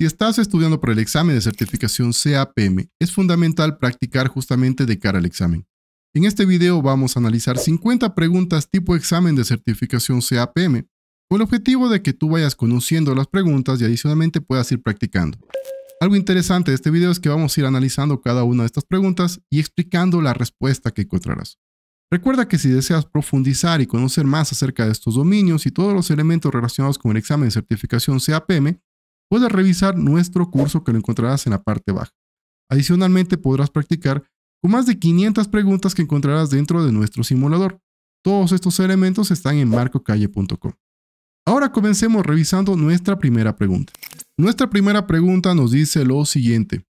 Si estás estudiando para el examen de certificación CAPM, es fundamental practicar justamente de cara al examen. En este video vamos a analizar 50 preguntas tipo examen de certificación CAPM, con el objetivo de que tú vayas conociendo las preguntas y adicionalmente puedas ir practicando. Algo interesante de este video es que vamos a ir analizando cada una de estas preguntas y explicando la respuesta que encontrarás. Recuerda que si deseas profundizar y conocer más acerca de estos dominios y todos los elementos relacionados con el examen de certificación CAPM, puedes revisar nuestro curso que lo encontrarás en la parte baja. Adicionalmente podrás practicar con más de 500 preguntas que encontrarás dentro de nuestro simulador. Todos estos elementos están en marcocalle.com. Ahora comencemos revisando nuestra primera pregunta. Nuestra primera pregunta nos dice lo siguiente.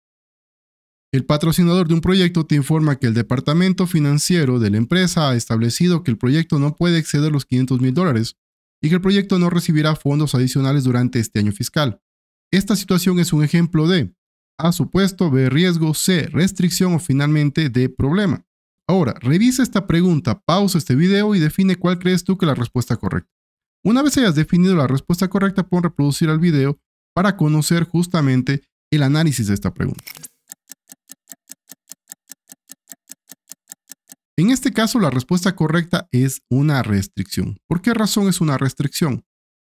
El patrocinador de un proyecto te informa que el departamento financiero de la empresa ha establecido que el proyecto no puede exceder los 500 mil dólares y que el proyecto no recibirá fondos adicionales durante este año fiscal. Esta situación es un ejemplo de A supuesto, B riesgo, C restricción o finalmente D problema. Ahora, revisa esta pregunta, pausa este video y define cuál crees tú que es la respuesta correcta. Una vez hayas definido la respuesta correcta, pon reproducir al video para conocer justamente el análisis de esta pregunta. En este caso, la respuesta correcta es una restricción. ¿Por qué razón es una restricción?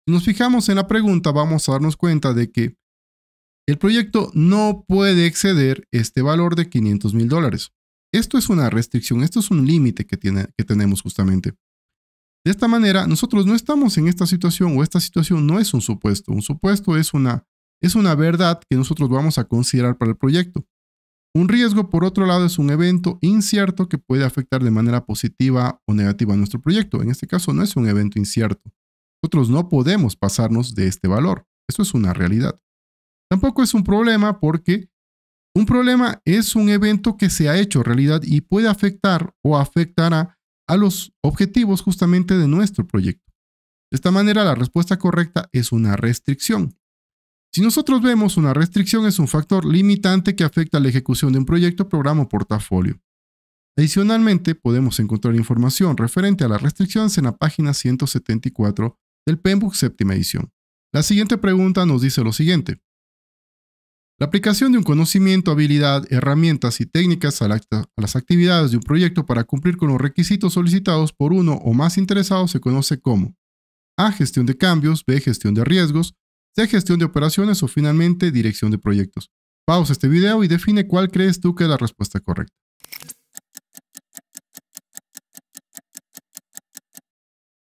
Si nos fijamos en la pregunta, vamos a darnos cuenta de que el proyecto no puede exceder este valor de 500 mil dólares. Esto es una restricción, esto es un límite que, que tenemos justamente. De esta manera, nosotros no estamos en esta situación o esta situación no es un supuesto. Un supuesto es una, es una verdad que nosotros vamos a considerar para el proyecto. Un riesgo, por otro lado, es un evento incierto que puede afectar de manera positiva o negativa a nuestro proyecto. En este caso, no es un evento incierto. Nosotros no podemos pasarnos de este valor. Eso es una realidad. Tampoco es un problema porque un problema es un evento que se ha hecho realidad y puede afectar o afectará a los objetivos justamente de nuestro proyecto. De esta manera, la respuesta correcta es una restricción. Si nosotros vemos, una restricción es un factor limitante que afecta a la ejecución de un proyecto, programa o portafolio. Adicionalmente, podemos encontrar información referente a las restricciones en la página 174 del PMBOK séptima edición. La siguiente pregunta nos dice lo siguiente. La aplicación de un conocimiento, habilidad, herramientas y técnicas a, a, las actividades de un proyecto para cumplir con los requisitos solicitados por uno o más interesados se conoce como A. Gestión de cambios, B. Gestión de riesgos, C. Gestión de operaciones o finalmente dirección de proyectos. Pausa este video y define cuál crees tú que es la respuesta correcta.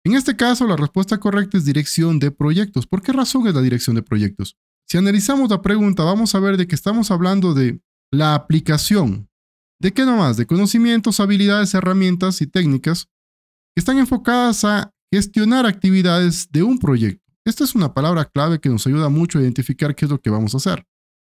En este caso, la respuesta correcta es dirección de proyectos. ¿Por qué razón es la dirección de proyectos? Si analizamos la pregunta, vamos a ver de que estamos hablando de la aplicación. ¿De qué nomás? De conocimientos, habilidades, herramientas y técnicas que están enfocadas a gestionar actividades de un proyecto. Esta es una palabra clave que nos ayuda mucho a identificar qué es lo que vamos a hacer.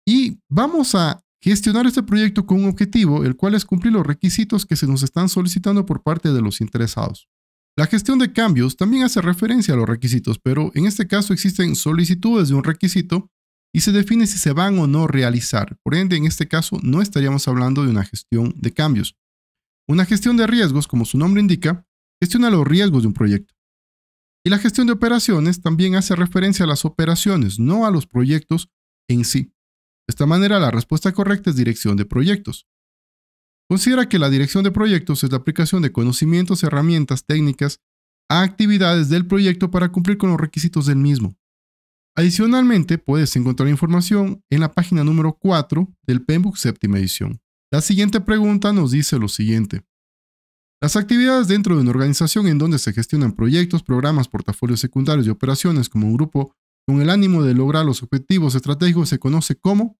Y vamos a gestionar este proyecto con un objetivo, el cual es cumplir los requisitos que se nos están solicitando por parte de los interesados. La gestión de cambios también hace referencia a los requisitos, pero en este caso existen solicitudes de un requisito y se define si se van o no realizar. Por ende, en este caso no estaríamos hablando de una gestión de cambios. Una gestión de riesgos, como su nombre indica, gestiona los riesgos de un proyecto. Y la gestión de operaciones también hace referencia a las operaciones, no a los proyectos en sí. De esta manera, la respuesta correcta es dirección de proyectos. Considera que la dirección de proyectos es la aplicación de conocimientos, herramientas, técnicas a actividades del proyecto para cumplir con los requisitos del mismo. Adicionalmente, puedes encontrar información en la página número 4 del PMBOK séptima edición. La siguiente pregunta nos dice lo siguiente. Las actividades dentro de una organización en donde se gestionan proyectos, programas, portafolios secundarios y operaciones como un grupo con el ánimo de lograr los objetivos estratégicos se conoce como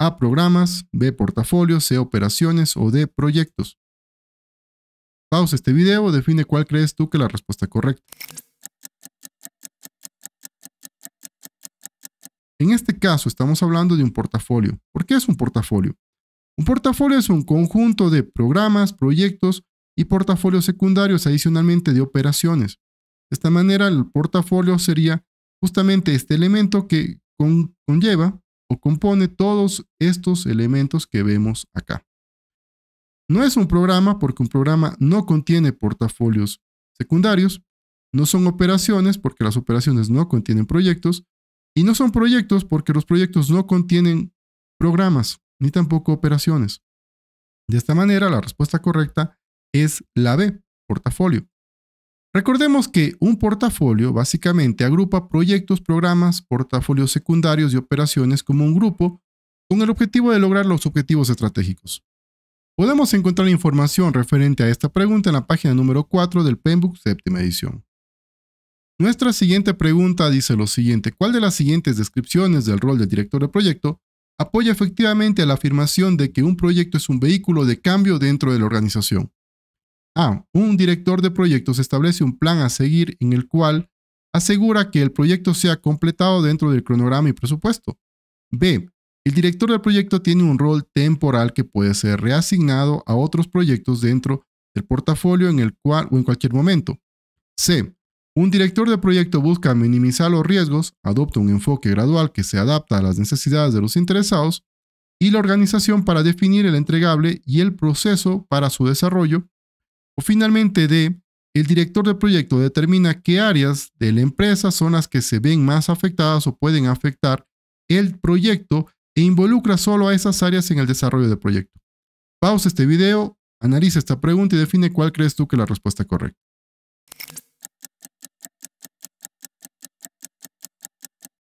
a. Programas, B. Portafolios, C. Operaciones o D. Proyectos. Pausa este video, define cuál crees tú que es la respuesta correcta. En este caso estamos hablando de un portafolio. ¿Por qué es un portafolio? Un portafolio es un conjunto de programas, proyectos y portafolios secundarios adicionalmente de operaciones. De esta manera el portafolio sería justamente este elemento que conlleva o compone todos estos elementos que vemos acá. No es un programa porque un programa no contiene portafolios secundarios, no son operaciones porque las operaciones no contienen proyectos, y no son proyectos porque los proyectos no contienen programas, ni tampoco operaciones. De esta manera, la respuesta correcta es la B, portafolio. Recordemos que un portafolio básicamente agrupa proyectos, programas, portafolios secundarios y operaciones como un grupo con el objetivo de lograr los objetivos estratégicos. Podemos encontrar información referente a esta pregunta en la página número 4 del Penbook séptima edición. Nuestra siguiente pregunta dice lo siguiente, ¿cuál de las siguientes descripciones del rol del director de proyecto apoya efectivamente a la afirmación de que un proyecto es un vehículo de cambio dentro de la organización? A. Un director de proyectos establece un plan a seguir en el cual asegura que el proyecto sea completado dentro del cronograma y presupuesto. B. El director del proyecto tiene un rol temporal que puede ser reasignado a otros proyectos dentro del portafolio en el cual o en cualquier momento. C. Un director de proyecto busca minimizar los riesgos, adopta un enfoque gradual que se adapta a las necesidades de los interesados y la organización para definir el entregable y el proceso para su desarrollo finalmente D, el director del proyecto determina qué áreas de la empresa son las que se ven más afectadas o pueden afectar el proyecto e involucra solo a esas áreas en el desarrollo del proyecto. Pausa este video, analiza esta pregunta y define cuál crees tú que es la respuesta correcta.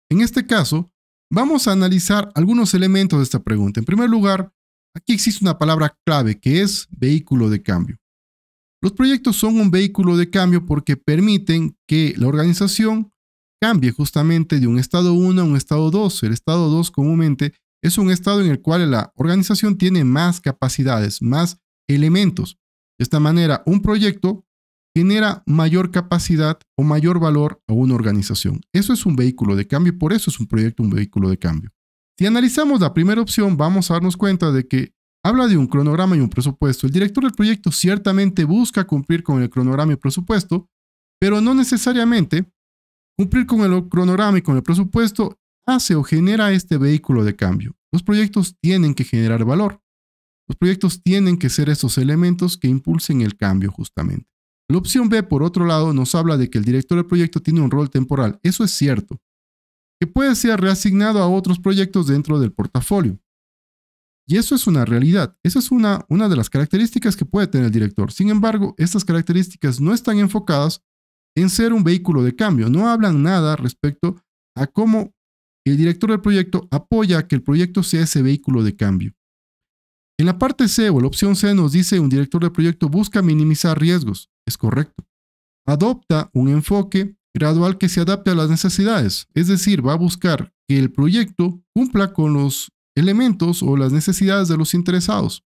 En este caso, vamos a analizar algunos elementos de esta pregunta. En primer lugar, aquí existe una palabra clave que es vehículo de cambio. Los proyectos son un vehículo de cambio porque permiten que la organización cambie justamente de un estado 1 a un estado 2. El estado 2 comúnmente es un estado en el cual la organización tiene más capacidades, más elementos. De esta manera, un proyecto genera mayor capacidad o mayor valor a una organización. Eso es un vehículo de cambio y por eso es un proyecto un vehículo de cambio. Si analizamos la primera opción, vamos a darnos cuenta de que Habla de un cronograma y un presupuesto. El director del proyecto ciertamente busca cumplir con el cronograma y presupuesto, pero no necesariamente cumplir con el cronograma y con el presupuesto hace o genera este vehículo de cambio. Los proyectos tienen que generar valor. Los proyectos tienen que ser esos elementos que impulsen el cambio justamente. La opción B, por otro lado, nos habla de que el director del proyecto tiene un rol temporal. Eso es cierto, que puede ser reasignado a otros proyectos dentro del portafolio. Y eso es una realidad, esa es una, una de las características que puede tener el director. Sin embargo, estas características no están enfocadas en ser un vehículo de cambio, no hablan nada respecto a cómo el director del proyecto apoya que el proyecto sea ese vehículo de cambio. En la parte C o la opción C nos dice un director de proyecto busca minimizar riesgos. Es correcto. Adopta un enfoque gradual que se adapte a las necesidades, es decir, va a buscar que el proyecto cumpla con los elementos o las necesidades de los interesados.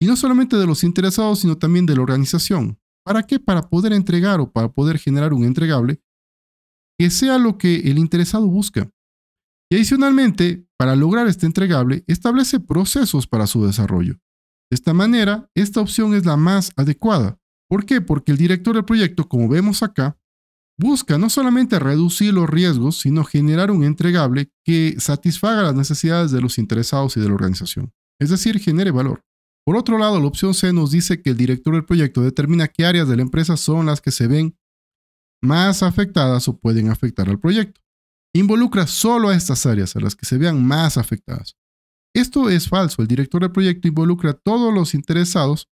Y no solamente de los interesados, sino también de la organización. ¿Para qué? Para poder entregar o para poder generar un entregable que sea lo que el interesado busca. Y adicionalmente, para lograr este entregable, establece procesos para su desarrollo. De esta manera, esta opción es la más adecuada. ¿Por qué? Porque el director del proyecto, como vemos acá, busca no solamente reducir los riesgos, sino generar un entregable que satisfaga las necesidades de los interesados y de la organización, es decir, genere valor. Por otro lado, la opción C nos dice que el director del proyecto determina qué áreas de la empresa son las que se ven más afectadas o pueden afectar al proyecto. Involucra solo a estas áreas, a las que se vean más afectadas. Esto es falso, el director del proyecto involucra a todos los interesados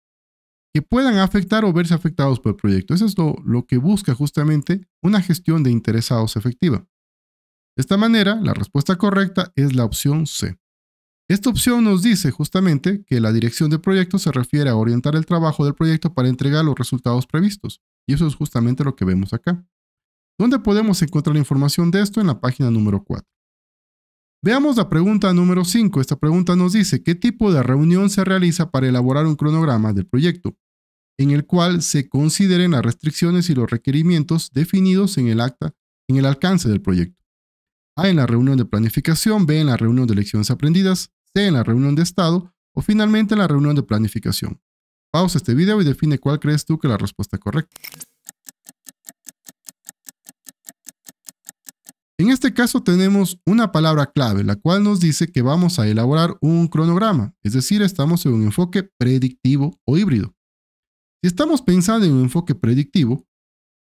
que puedan afectar o verse afectados por el proyecto. Eso es lo, que busca justamente una gestión de interesados efectiva. De esta manera, la respuesta correcta es la opción C. Esta opción nos dice justamente que la dirección de proyecto se refiere a orientar el trabajo del proyecto para entregar los resultados previstos, y eso es justamente lo que vemos acá. ¿Dónde podemos encontrar información de esto? En la página número 4. Veamos la pregunta número 5. Esta pregunta nos dice qué tipo de reunión se realiza para elaborar un cronograma del proyecto en el cual se consideren las restricciones y los requerimientos definidos en el acta en el alcance del proyecto. A en la reunión de planificación, B en la reunión de lecciones aprendidas, C en la reunión de estado o finalmente en la reunión de planificación. Pausa este video y define cuál crees tú que es la respuesta correcta. En este caso tenemos una palabra clave, la cual nos dice que vamos a elaborar un cronograma, es decir, estamos en un enfoque predictivo o híbrido. Si estamos pensando en un enfoque predictivo,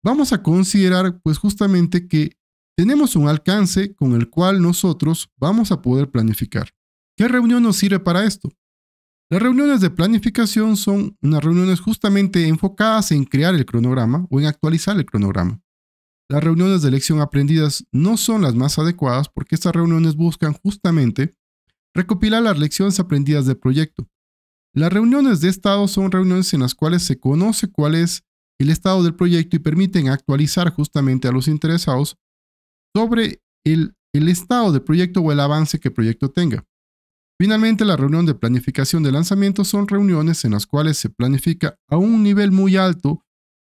vamos a considerar pues justamente que tenemos un alcance con el cual nosotros vamos a poder planificar. ¿Qué reunión nos sirve para esto? Las reuniones de planificación son unas reuniones justamente enfocadas en crear el cronograma o en actualizar el cronograma. Las reuniones de lección aprendidas no son las más adecuadas porque estas reuniones buscan justamente recopilar las lecciones aprendidas del proyecto, las reuniones de estado son reuniones en las cuales se conoce cuál es el estado del proyecto y permiten actualizar justamente a los interesados sobre el, estado del proyecto o el avance que el proyecto tenga. Finalmente, la reunión de planificación de lanzamiento son reuniones en las cuales se planifica a un nivel muy alto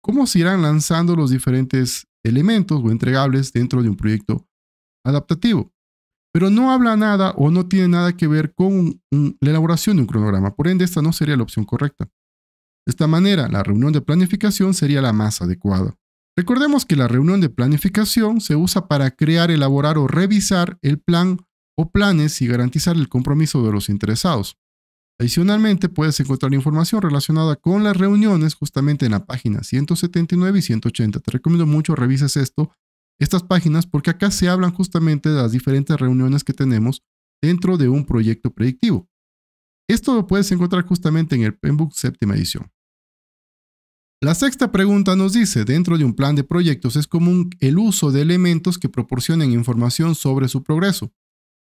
cómo se irán lanzando los diferentes elementos o entregables dentro de un proyecto adaptativo pero no habla nada o no tiene nada que ver con la elaboración de un cronograma. Por ende, esta no sería la opción correcta. De esta manera, la reunión de planificación sería la más adecuada. Recordemos que la reunión de planificación se usa para crear, elaborar o revisar el plan o planes y garantizar el compromiso de los interesados. Adicionalmente, puedes encontrar información relacionada con las reuniones justamente en la página 179 y 180. Te recomiendo mucho revises esto estas páginas porque acá se hablan justamente de las diferentes reuniones que tenemos dentro de un proyecto predictivo. Esto lo puedes encontrar justamente en el Penbook séptima edición. La sexta pregunta nos dice, dentro de un plan de proyectos es común el uso de elementos que proporcionen información sobre su progreso,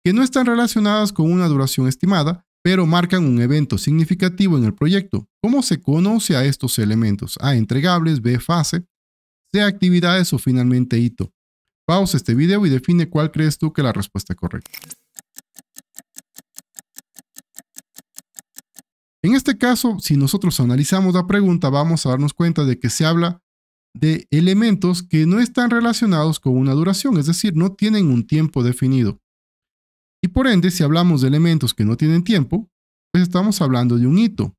que no están relacionadas con una duración estimada, pero marcan un evento significativo en el proyecto. ¿Cómo se conoce a estos elementos? A entregables, B fase, C actividades o finalmente hito. Pausa este video y define cuál crees tú que es la respuesta correcta. En este caso, si nosotros analizamos la pregunta, vamos a darnos cuenta de que se habla de elementos que no están relacionados con una duración, es decir, no tienen un tiempo definido. Y por ende, si hablamos de elementos que no tienen tiempo, pues estamos hablando de un hito.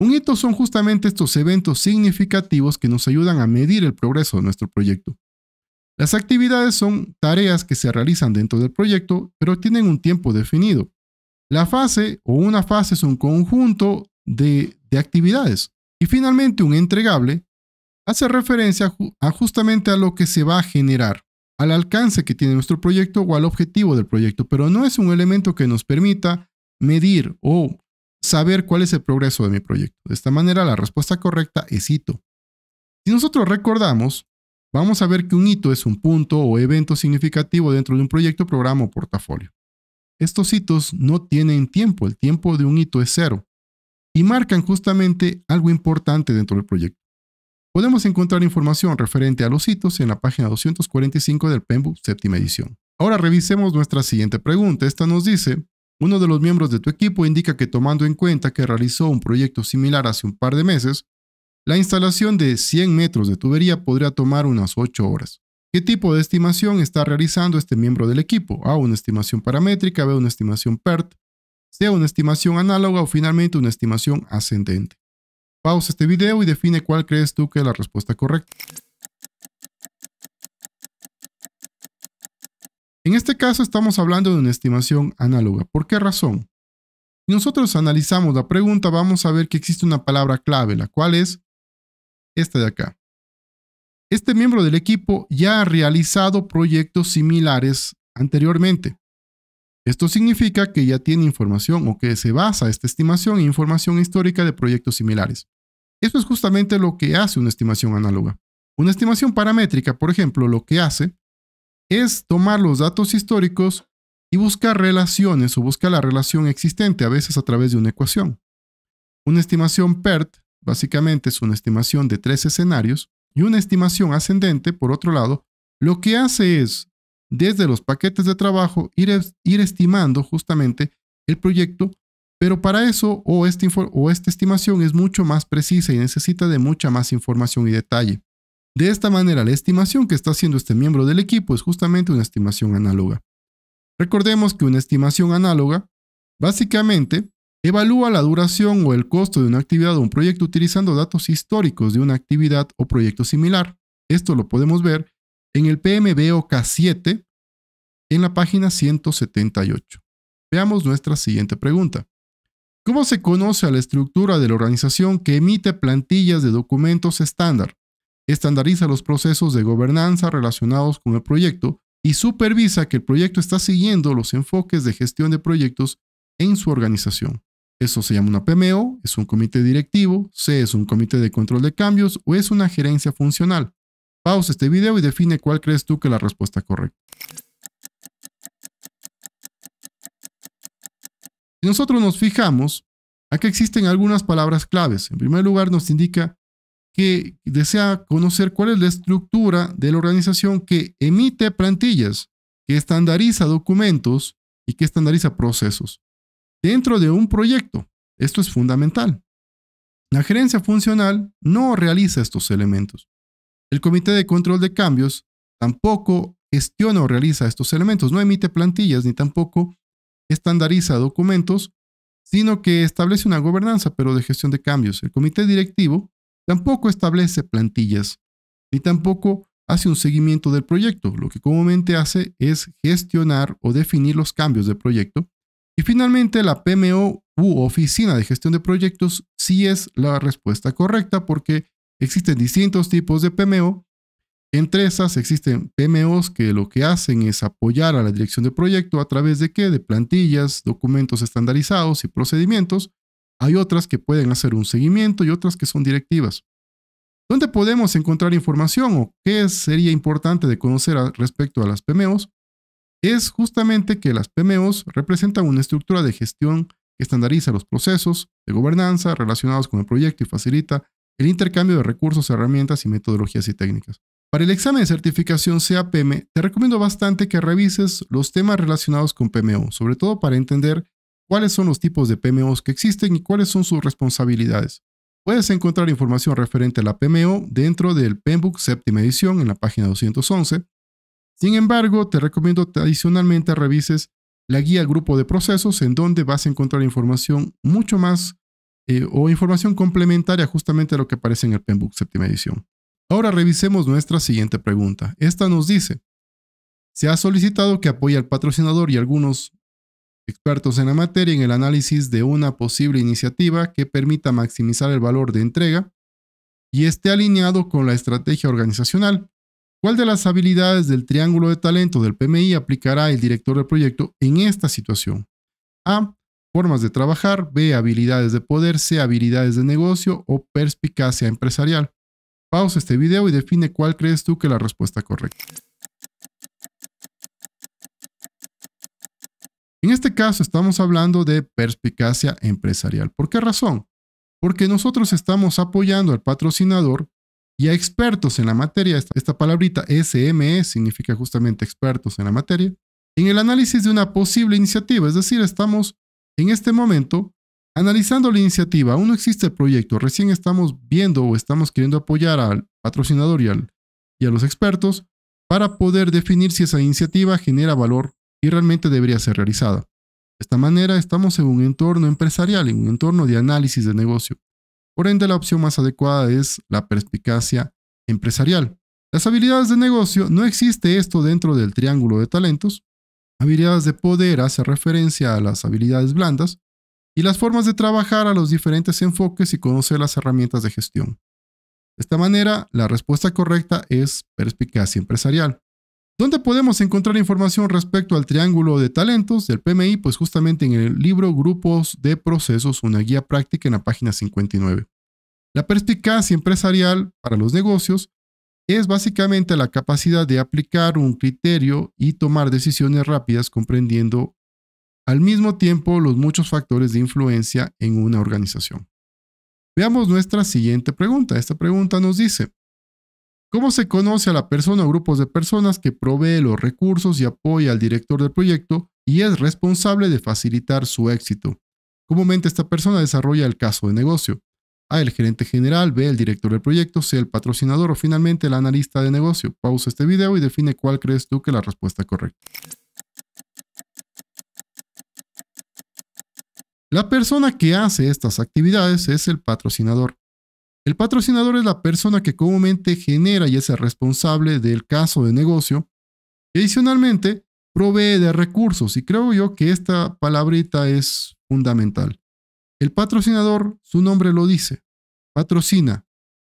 Un hito son justamente estos eventos significativos que nos ayudan a medir el progreso de nuestro proyecto. Las actividades son tareas que se realizan dentro del proyecto, pero tienen un tiempo definido. La fase o una fase es un conjunto de, actividades. Y finalmente, un entregable hace referencia justamente a lo que se va a generar, al alcance que tiene nuestro proyecto o al objetivo del proyecto, pero no es un elemento que nos permita medir o saber cuál es el progreso de mi proyecto. De esta manera, la respuesta correcta es hito. Si nosotros recordamos, Vamos a ver que un hito es un punto o evento significativo dentro de un proyecto, programa o portafolio. Estos hitos no tienen tiempo, el tiempo de un hito es cero y marcan justamente algo importante dentro del proyecto. Podemos encontrar información referente a los hitos en la página 245 del PEMBU séptima edición. Ahora revisemos nuestra siguiente pregunta. Esta nos dice, uno de los miembros de tu equipo indica que tomando en cuenta que realizó un proyecto similar hace un par de meses, la instalación de 100 metros de tubería podría tomar unas 8 horas. ¿Qué tipo de estimación está realizando este miembro del equipo? A, una estimación paramétrica, B, una estimación PERT, C, una estimación análoga o finalmente una estimación ascendente. Pausa este video y define cuál crees tú que es la respuesta correcta. En este caso estamos hablando de una estimación análoga. ¿Por qué razón? Si nosotros analizamos la pregunta, vamos a ver que existe una palabra clave, la cual es esta de acá. Este miembro del equipo ya ha realizado proyectos similares anteriormente. Esto significa que ya tiene información o que se basa esta estimación en información histórica de proyectos similares. Eso es justamente lo que hace una estimación análoga. Una estimación paramétrica, por ejemplo, lo que hace es tomar los datos históricos y buscar relaciones o buscar la relación existente, a veces a través de una ecuación. Una estimación PERT Básicamente es una estimación de tres escenarios y una estimación ascendente, por otro lado, lo que hace es, desde los paquetes de trabajo, ir, ir estimando justamente el proyecto, pero para eso o, este o esta estimación es mucho más precisa y necesita de mucha más información y detalle. De esta manera, la estimación que está haciendo este miembro del equipo es justamente una estimación análoga. Recordemos que una estimación análoga básicamente Evalúa la duración o el costo de una actividad o un proyecto utilizando datos históricos de una actividad o proyecto similar. Esto lo podemos ver en el PMBOK 7 en la página 178. Veamos nuestra siguiente pregunta. ¿Cómo se conoce a la estructura de la organización que emite plantillas de documentos estándar? Estandariza los procesos de gobernanza relacionados con el proyecto y supervisa que el proyecto está siguiendo los enfoques de gestión de proyectos en su organización. Eso se llama una PMO, es un comité directivo, C es un comité de control de cambios o es una gerencia funcional. Pausa este video y define cuál crees tú que es la respuesta correcta. Si nosotros nos fijamos, aquí existen algunas palabras claves. En primer lugar, nos indica que desea conocer cuál es la estructura de la organización que emite plantillas, que estandariza documentos y que estandariza procesos dentro de un proyecto. Esto es fundamental. La gerencia funcional no realiza estos elementos. El comité de control de cambios tampoco gestiona o realiza estos elementos, no emite plantillas ni tampoco estandariza documentos, sino que establece una gobernanza, pero de gestión de cambios. El comité directivo tampoco establece plantillas, ni tampoco hace un seguimiento del proyecto. Lo que comúnmente hace es gestionar o definir los cambios del proyecto y finalmente, la PMO u Oficina de Gestión de Proyectos sí es la respuesta correcta porque existen distintos tipos de PMO. Entre esas existen PMOs que lo que hacen es apoyar a la dirección de proyecto a través de qué? De plantillas, documentos estandarizados y procedimientos. Hay otras que pueden hacer un seguimiento y otras que son directivas. ¿Dónde podemos encontrar información o qué sería importante de conocer respecto a las PMOs? es justamente que las PMOs representan una estructura de gestión que estandariza los procesos de gobernanza relacionados con el proyecto y facilita el intercambio de recursos, herramientas y metodologías y técnicas. Para el examen de certificación CAPM, te recomiendo bastante que revises los temas relacionados con PMO, sobre todo para entender cuáles son los tipos de PMOs que existen y cuáles son sus responsabilidades. Puedes encontrar información referente a la PMO dentro del PMBOK séptima edición en la página 211, sin embargo, te recomiendo adicionalmente revises la guía Grupo de Procesos, en donde vas a encontrar información mucho más eh, o información complementaria justamente a lo que aparece en el Penbook séptima edición. Ahora revisemos nuestra siguiente pregunta. Esta nos dice, se ha solicitado que apoye al patrocinador y algunos expertos en la materia en el análisis de una posible iniciativa que permita maximizar el valor de entrega y esté alineado con la estrategia organizacional ¿Cuál de las habilidades del triángulo de talento del PMI aplicará el director del proyecto en esta situación? A. Formas de trabajar. B. Habilidades de poder. C. Habilidades de negocio o perspicacia empresarial. Pausa este video y define cuál crees tú que es la respuesta correcta. En este caso estamos hablando de perspicacia empresarial. ¿Por qué razón? Porque nosotros estamos apoyando al patrocinador y a expertos en la materia, esta palabrita SME significa justamente expertos en la materia, en el análisis de una posible iniciativa, es decir, estamos en este momento analizando la iniciativa, aún no existe el proyecto, recién estamos viendo o estamos queriendo apoyar al patrocinador y, y a los expertos para poder definir si esa iniciativa genera valor y realmente debería ser realizada. De esta manera estamos en un entorno empresarial, en un entorno de análisis de negocio. Por ende, la opción más adecuada es la perspicacia empresarial. Las habilidades de negocio, no existe esto dentro del triángulo de talentos. Habilidades de poder hace referencia a las habilidades blandas y las formas de trabajar a los diferentes enfoques y conocer las herramientas de gestión. De esta manera, la respuesta correcta es perspicacia empresarial. ¿Dónde podemos encontrar información respecto al Triángulo de Talentos del PMI? Pues justamente en el libro Grupos de Procesos, una guía práctica en la página 59. La perspicacia empresarial para los negocios es básicamente la capacidad de aplicar un criterio y tomar decisiones rápidas comprendiendo al mismo tiempo los muchos factores de influencia en una organización. Veamos nuestra siguiente pregunta. Esta pregunta nos dice, ¿Cómo se conoce a la persona o grupos de personas que provee los recursos y apoya al director del proyecto y es responsable de facilitar su éxito? Comúnmente esta persona desarrolla el caso de negocio. A el gerente general, B el director del proyecto, C el patrocinador o finalmente el analista de negocio. Pausa este video y define cuál crees tú que es la respuesta correcta. La persona que hace estas actividades es el patrocinador. El patrocinador es la persona que comúnmente genera y es el responsable del caso de negocio. adicionalmente, provee de recursos y creo yo que esta palabrita es fundamental. El patrocinador, su nombre lo dice, patrocina.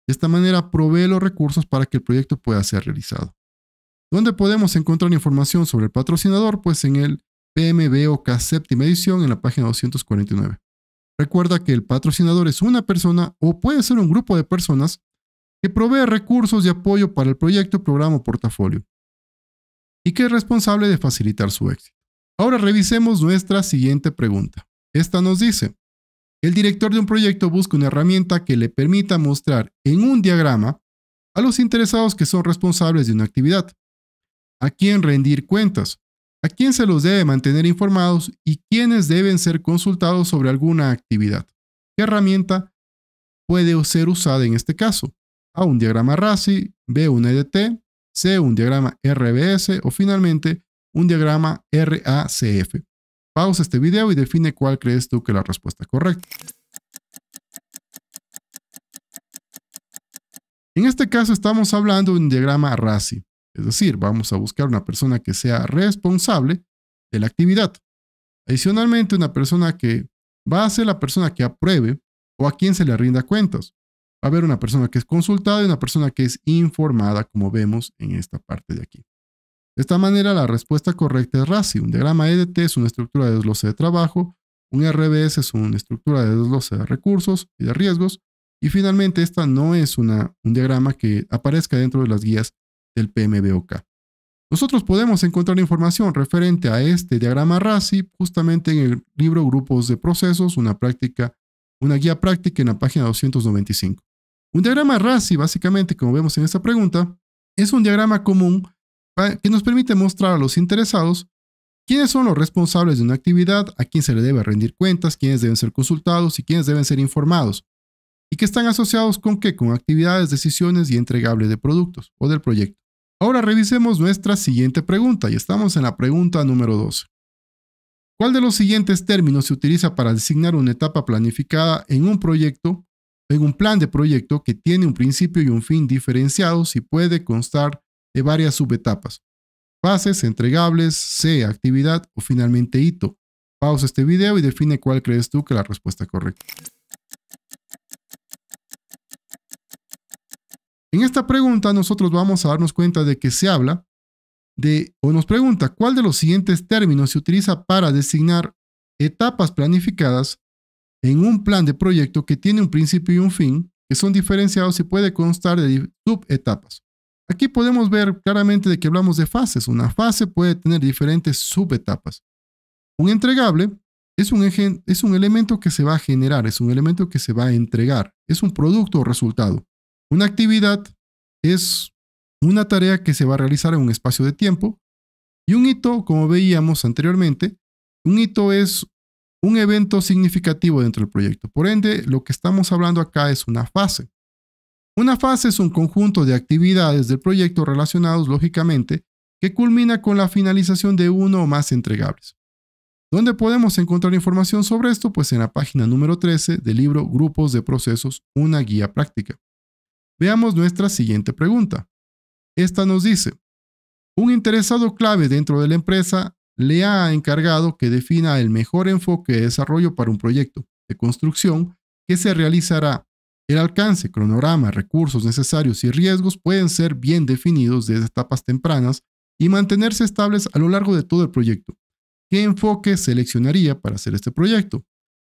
De esta manera provee los recursos para que el proyecto pueda ser realizado. ¿Dónde podemos encontrar información sobre el patrocinador? Pues en el PMBOK séptima edición en la página 249. Recuerda que el patrocinador es una persona o puede ser un grupo de personas que provee recursos y apoyo para el proyecto, programa o portafolio y que es responsable de facilitar su éxito. Ahora revisemos nuestra siguiente pregunta. Esta nos dice, el director de un proyecto busca una herramienta que le permita mostrar en un diagrama a los interesados que son responsables de una actividad, a quién rendir cuentas, a quién se los debe mantener informados y quiénes deben ser consultados sobre alguna actividad. ¿Qué herramienta puede ser usada en este caso? A un diagrama RASI, B un EDT, C un diagrama RBS o finalmente un diagrama RACF. Pausa este video y define cuál crees tú que es la respuesta correcta. En este caso estamos hablando de un diagrama RASI. Es decir, vamos a buscar una persona que sea responsable de la actividad. Adicionalmente, una persona que va a ser la persona que apruebe o a quien se le rinda cuentas. Va a haber una persona que es consultada y una persona que es informada, como vemos en esta parte de aquí. De esta manera, la respuesta correcta es RACI. Un diagrama EDT e es una estructura de desglose de trabajo, un RBS es una estructura de desglose de recursos y de riesgos, y finalmente esta no es una, un diagrama que aparezca dentro de las guías del PMBOK. Nosotros podemos encontrar información referente a este diagrama RASI justamente en el libro Grupos de Procesos, una, práctica, una guía práctica en la página 295. Un diagrama RASI, básicamente, como vemos en esta pregunta, es un diagrama común que nos permite mostrar a los interesados quiénes son los responsables de una actividad, a quién se le debe rendir cuentas, quiénes deben ser consultados y quiénes deben ser informados, y que están asociados con qué, con actividades, decisiones y entregables de productos o del proyecto. Ahora revisemos nuestra siguiente pregunta y estamos en la pregunta número 12. ¿Cuál de los siguientes términos se utiliza para designar una etapa planificada en un proyecto, en un plan de proyecto que tiene un principio y un fin diferenciados y puede constar de varias subetapas? Fases, entregables, C, actividad o finalmente hito. Pausa este video y define cuál crees tú que es la respuesta correcta. En esta pregunta nosotros vamos a darnos cuenta de que se habla de, o nos pregunta, ¿cuál de los siguientes términos se utiliza para designar etapas planificadas en un plan de proyecto que tiene un principio y un fin, que son diferenciados y puede constar de subetapas? Aquí podemos ver claramente de que hablamos de fases. Una fase puede tener diferentes subetapas. Un entregable es un, es un elemento que se va a generar, es un elemento que se va a entregar, es un producto o resultado. Una actividad es una tarea que se va a realizar en un espacio de tiempo y un hito, como veíamos anteriormente, un hito es un evento significativo dentro del proyecto. Por ende, lo que estamos hablando acá es una fase. Una fase es un conjunto de actividades del proyecto relacionados lógicamente que culmina con la finalización de uno o más entregables. ¿Dónde podemos encontrar información sobre esto? Pues en la página número 13 del libro Grupos de Procesos, una guía práctica. Veamos nuestra siguiente pregunta. Esta nos dice, un interesado clave dentro de la empresa le ha encargado que defina el mejor enfoque de desarrollo para un proyecto de construcción que se realizará. El alcance, cronograma, recursos necesarios y riesgos pueden ser bien definidos desde etapas tempranas y mantenerse estables a lo largo de todo el proyecto. ¿Qué enfoque seleccionaría para hacer este proyecto?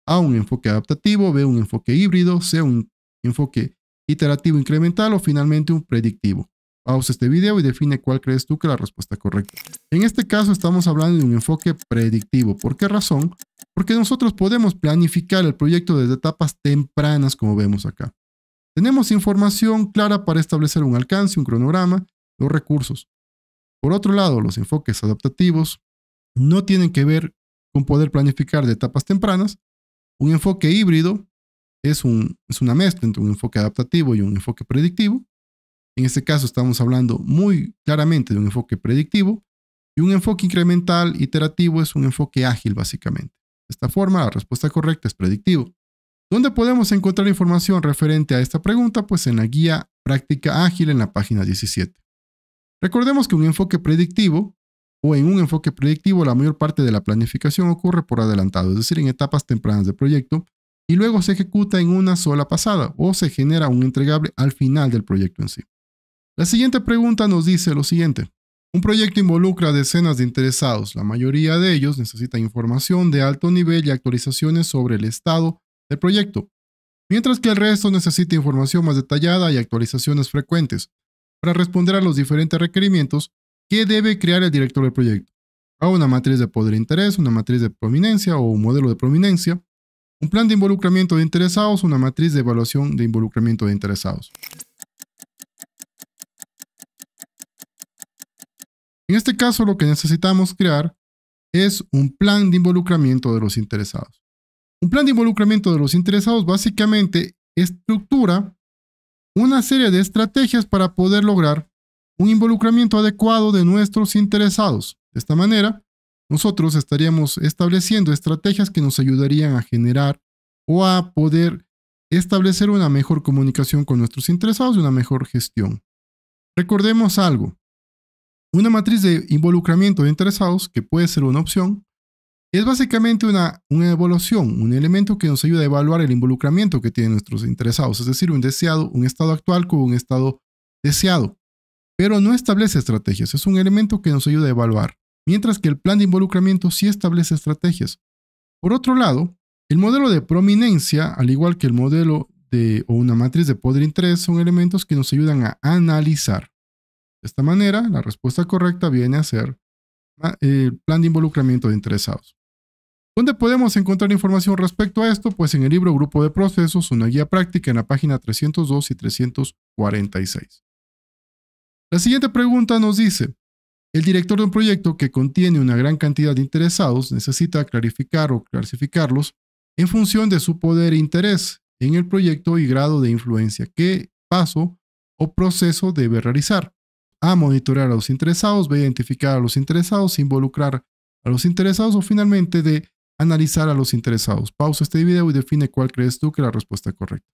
A un enfoque adaptativo, B un enfoque híbrido, C un enfoque iterativo incremental o finalmente un predictivo. Pausa este video y define cuál crees tú que es la respuesta correcta. En este caso estamos hablando de un enfoque predictivo. ¿Por qué razón? Porque nosotros podemos planificar el proyecto desde etapas tempranas como vemos acá. Tenemos información clara para establecer un alcance, un cronograma, los recursos. Por otro lado, los enfoques adaptativos no tienen que ver con poder planificar de etapas tempranas. Un enfoque híbrido es, una mezcla entre un enfoque adaptativo y un enfoque predictivo. En este caso estamos hablando muy claramente de un enfoque predictivo y un enfoque incremental iterativo es un enfoque ágil básicamente. De esta forma, la respuesta correcta es predictivo. ¿Dónde podemos encontrar información referente a esta pregunta? Pues en la guía Práctica Ágil en la página 17. Recordemos que un enfoque predictivo o en un enfoque predictivo la mayor parte de la planificación ocurre por adelantado, es decir, en etapas tempranas del proyecto, y luego se ejecuta en una sola pasada o se genera un entregable al final del proyecto en sí. La siguiente pregunta nos dice lo siguiente. Un proyecto involucra a decenas de interesados. La mayoría de ellos necesita información de alto nivel y actualizaciones sobre el estado del proyecto, mientras que el resto necesita información más detallada y actualizaciones frecuentes para responder a los diferentes requerimientos que debe crear el director del proyecto. A una matriz de poder e interés, una matriz de prominencia o un modelo de prominencia, un plan de involucramiento de interesados, una matriz de evaluación de involucramiento de interesados. En este caso, lo que necesitamos crear es un plan de involucramiento de los interesados. Un plan de involucramiento de los interesados básicamente estructura una serie de estrategias para poder lograr un involucramiento adecuado de nuestros interesados. De esta manera, nosotros estaríamos estableciendo estrategias que nos ayudarían a generar o a poder establecer una mejor comunicación con nuestros interesados y una mejor gestión. Recordemos algo. Una matriz de involucramiento de interesados, que puede ser una opción, es básicamente una, una evaluación, un elemento que nos ayuda a evaluar el involucramiento que tienen nuestros interesados, es decir, un deseado, un estado actual con un estado deseado. Pero no establece estrategias, es un elemento que nos ayuda a evaluar mientras que el plan de involucramiento sí establece estrategias. Por otro lado, el modelo de prominencia, al igual que el modelo de, o una matriz de poder e interés, son elementos que nos ayudan a analizar. De esta manera, la respuesta correcta viene a ser el plan de involucramiento de interesados. ¿Dónde podemos encontrar información respecto a esto? Pues en el libro Grupo de Procesos, una guía práctica en la página 302 y 346. La siguiente pregunta nos dice, el director de un proyecto que contiene una gran cantidad de interesados necesita clarificar o clasificarlos en función de su poder e interés en el proyecto y grado de influencia que paso o proceso debe realizar. A monitorear a los interesados, B identificar a los interesados, involucrar a los interesados o finalmente de analizar a los interesados. Pausa este video y define cuál crees tú que es la respuesta correcta.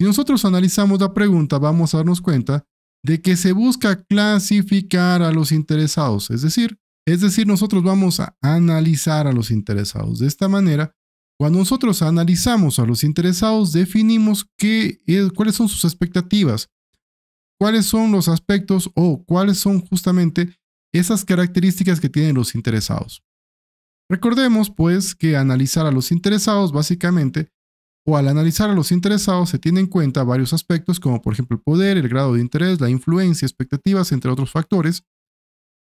Si nosotros analizamos la pregunta, vamos a darnos cuenta de que se busca clasificar a los interesados, es decir, es decir, nosotros vamos a analizar a los interesados. De esta manera, cuando nosotros analizamos a los interesados, definimos qué, cuáles son sus expectativas, cuáles son los aspectos o cuáles son justamente esas características que tienen los interesados. Recordemos pues que analizar a los interesados básicamente al analizar a los interesados se tiene en cuenta varios aspectos como por ejemplo el poder, el grado de interés, la influencia, expectativas, entre otros factores,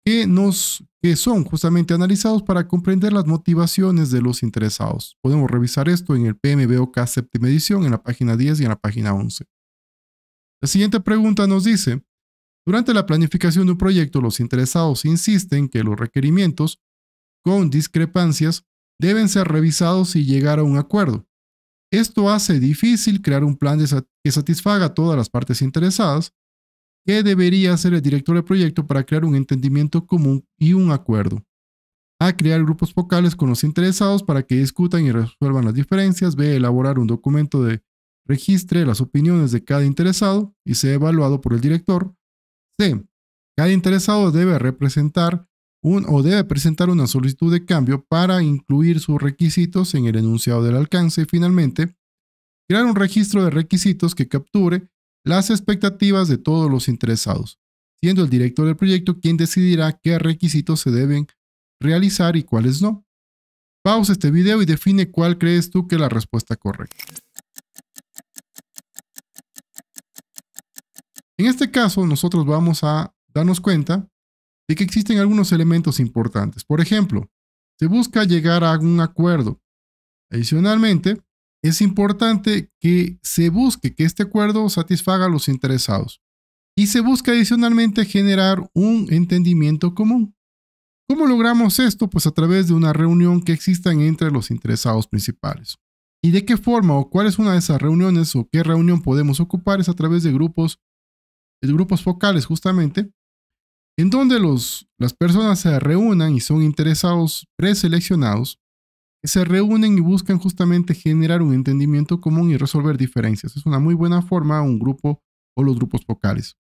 que, nos, que son justamente analizados para comprender las motivaciones de los interesados. Podemos revisar esto en el PMBOK séptima edición, en la página 10 y en la página 11. La siguiente pregunta nos dice, durante la planificación de un proyecto, los interesados insisten que los requerimientos con discrepancias deben ser revisados y llegar a un acuerdo. Esto hace difícil crear un plan que satisfaga a todas las partes interesadas, que debería hacer el director del proyecto para crear un entendimiento común y un acuerdo. A crear grupos focales con los interesados para que discutan y resuelvan las diferencias. B. Elaborar un documento de registre las opiniones de cada interesado y sea evaluado por el director. C. Cada interesado debe representar un, o debe presentar una solicitud de cambio para incluir sus requisitos en el enunciado del alcance y finalmente crear un registro de requisitos que capture las expectativas de todos los interesados, siendo el director del proyecto quien decidirá qué requisitos se deben realizar y cuáles no. Pausa este video y define cuál crees tú que es la respuesta correcta. En este caso, nosotros vamos a darnos cuenta de que existen algunos elementos importantes. Por ejemplo, se busca llegar a un acuerdo. Adicionalmente, es importante que se busque que este acuerdo satisfaga a los interesados y se busca adicionalmente generar un entendimiento común. ¿Cómo logramos esto? Pues a través de una reunión que existan entre los interesados principales. ¿Y de qué forma o cuál es una de esas reuniones o qué reunión podemos ocupar? Es a través de grupos, de grupos focales justamente, en donde las personas se reúnan y son interesados preseleccionados se reúnen y buscan justamente generar un entendimiento común y resolver diferencias. Es una muy buena forma un grupo o los grupos focales.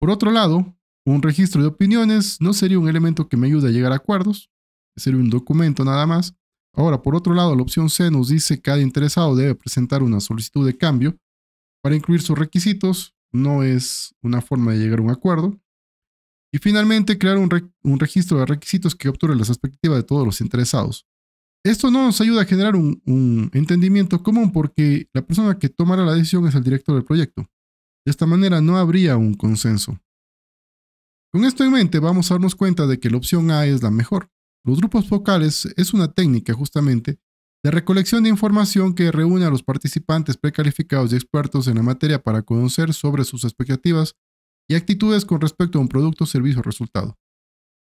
Por otro lado, un registro de opiniones no sería un elemento que me ayude a llegar a acuerdos, sería un documento nada más. Ahora, por otro lado, la opción C nos dice que cada interesado debe presentar una solicitud de cambio para incluir sus requisitos. No es una forma de llegar a un acuerdo. Y finalmente, crear un, registro de requisitos que obture las expectativas de todos los interesados. Esto no nos ayuda a generar un, un, entendimiento común porque la persona que tomará la decisión es el director del proyecto. De esta manera no habría un consenso. Con esto en mente vamos a darnos cuenta de que la opción A es la mejor. Los grupos focales es una técnica justamente de recolección de información que reúne a los participantes precalificados y expertos en la materia para conocer sobre sus expectativas y actitudes con respecto a un producto, servicio o resultado.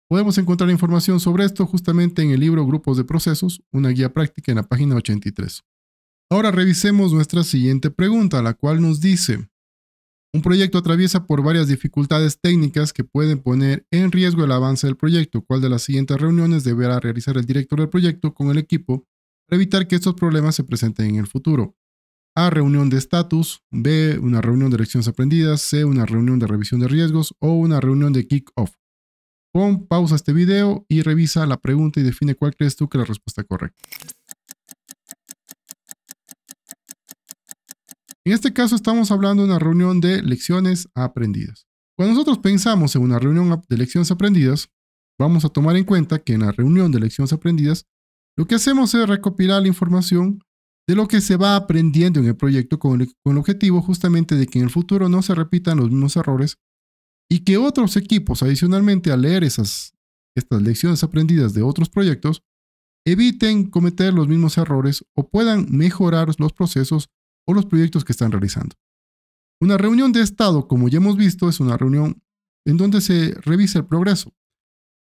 Podemos encontrar información sobre esto justamente en el libro Grupos de Procesos, una guía práctica en la página 83. Ahora revisemos nuestra siguiente pregunta, la cual nos dice, un proyecto atraviesa por varias dificultades técnicas que pueden poner en riesgo el avance del proyecto. ¿Cuál de las siguientes reuniones deberá realizar el director del proyecto con el equipo para evitar que estos problemas se presenten en el futuro? A, reunión de estatus. B, una reunión de lecciones aprendidas. C, una reunión de revisión de riesgos. O una reunión de kick-off. Pon pausa este video y revisa la pregunta y define cuál crees tú que es la respuesta correcta. En este caso estamos hablando de una reunión de lecciones aprendidas. Cuando nosotros pensamos en una reunión de lecciones aprendidas, vamos a tomar en cuenta que en la reunión de lecciones aprendidas, lo que hacemos es recopilar la información de lo que se va aprendiendo en el proyecto con el, objetivo justamente de que en el futuro no se repitan los mismos errores y que otros equipos adicionalmente al leer esas, estas lecciones aprendidas de otros proyectos eviten cometer los mismos errores o puedan mejorar los procesos o los proyectos que están realizando. Una reunión de Estado, como ya hemos visto, es una reunión en donde se revisa el progreso.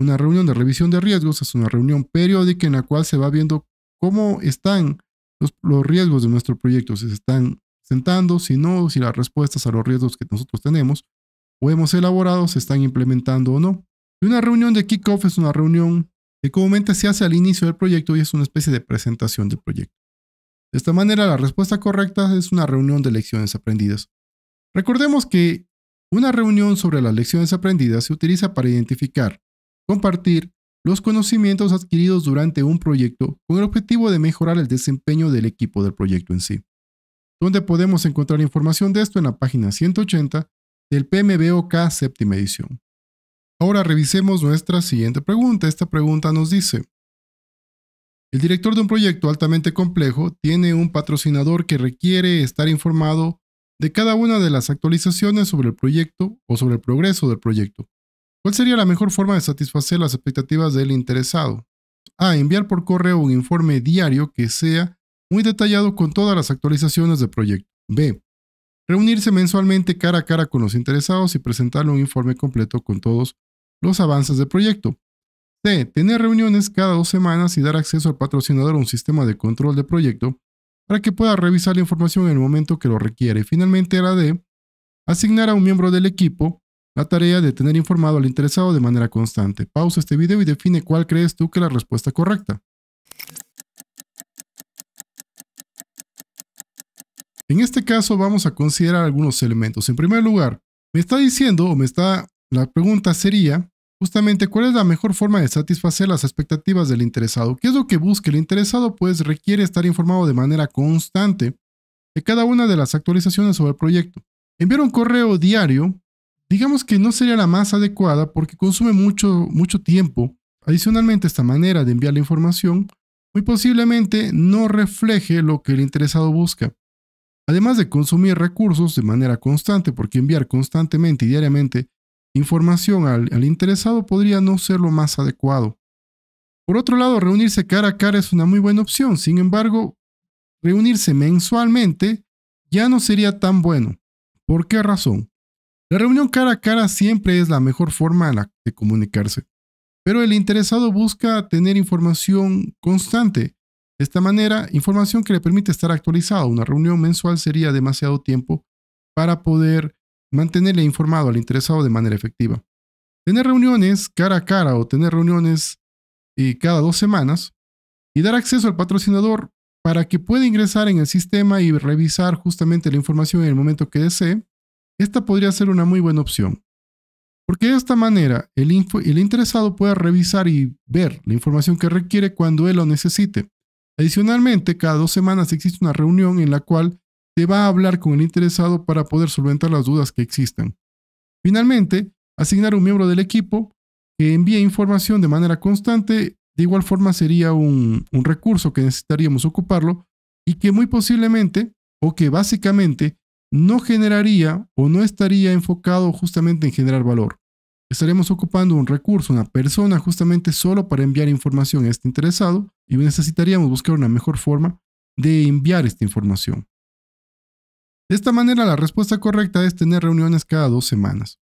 Una reunión de revisión de riesgos es una reunión periódica en la cual se va viendo cómo están los, riesgos de nuestro proyecto se están sentando, si no, si las respuestas a los riesgos que nosotros tenemos o hemos elaborado se están implementando o no. Y una reunión de kickoff es una reunión que comúnmente se hace al inicio del proyecto y es una especie de presentación del proyecto. De esta manera, la respuesta correcta es una reunión de lecciones aprendidas. Recordemos que una reunión sobre las lecciones aprendidas se utiliza para identificar, compartir los conocimientos adquiridos durante un proyecto con el objetivo de mejorar el desempeño del equipo del proyecto en sí, donde podemos encontrar información de esto en la página 180 del PMBOK séptima edición. Ahora revisemos nuestra siguiente pregunta. Esta pregunta nos dice, el director de un proyecto altamente complejo tiene un patrocinador que requiere estar informado de cada una de las actualizaciones sobre el proyecto o sobre el progreso del proyecto ¿Cuál sería la mejor forma de satisfacer las expectativas del interesado? A. Enviar por correo un informe diario que sea muy detallado con todas las actualizaciones del proyecto. B. Reunirse mensualmente cara a cara con los interesados y presentarle un informe completo con todos los avances del proyecto. C. Tener reuniones cada dos semanas y dar acceso al patrocinador a un sistema de control de proyecto para que pueda revisar la información en el momento que lo requiere. finalmente, la D. Asignar a un miembro del equipo la tarea de tener informado al interesado de manera constante. Pausa este video y define cuál crees tú que es la respuesta correcta. En este caso vamos a considerar algunos elementos. En primer lugar, me está diciendo o me está la pregunta sería justamente cuál es la mejor forma de satisfacer las expectativas del interesado. ¿Qué es lo que busca el interesado? Pues requiere estar informado de manera constante de cada una de las actualizaciones sobre el proyecto. Enviar un correo diario digamos que no sería la más adecuada porque consume mucho, mucho tiempo. Adicionalmente, esta manera de enviar la información muy posiblemente no refleje lo que el interesado busca. Además de consumir recursos de manera constante, porque enviar constantemente y diariamente información al interesado podría no ser lo más adecuado. Por otro lado, reunirse cara a cara es una muy buena opción, sin embargo, reunirse mensualmente ya no sería tan bueno. ¿Por qué razón? La reunión cara a cara siempre es la mejor forma de comunicarse, pero el interesado busca tener información constante. De esta manera, información que le permite estar actualizado. Una reunión mensual sería demasiado tiempo para poder mantenerle informado al interesado de manera efectiva. Tener reuniones cara a cara o tener reuniones eh, cada dos semanas y dar acceso al patrocinador para que pueda ingresar en el sistema y revisar justamente la información en el momento que desee esta podría ser una muy buena opción. Porque de esta manera el, interesado pueda revisar y ver la información que requiere cuando él lo necesite. Adicionalmente, cada dos semanas existe una reunión en la cual se va a hablar con el interesado para poder solventar las dudas que existan. Finalmente, asignar un miembro del equipo que envíe información de manera constante, de igual forma sería un recurso que necesitaríamos ocuparlo y que muy posiblemente o que básicamente no generaría o no estaría enfocado justamente en generar valor. Estaremos ocupando un recurso, una persona justamente solo para enviar información a este interesado y necesitaríamos buscar una mejor forma de enviar esta información. De esta manera la respuesta correcta es tener reuniones cada dos semanas.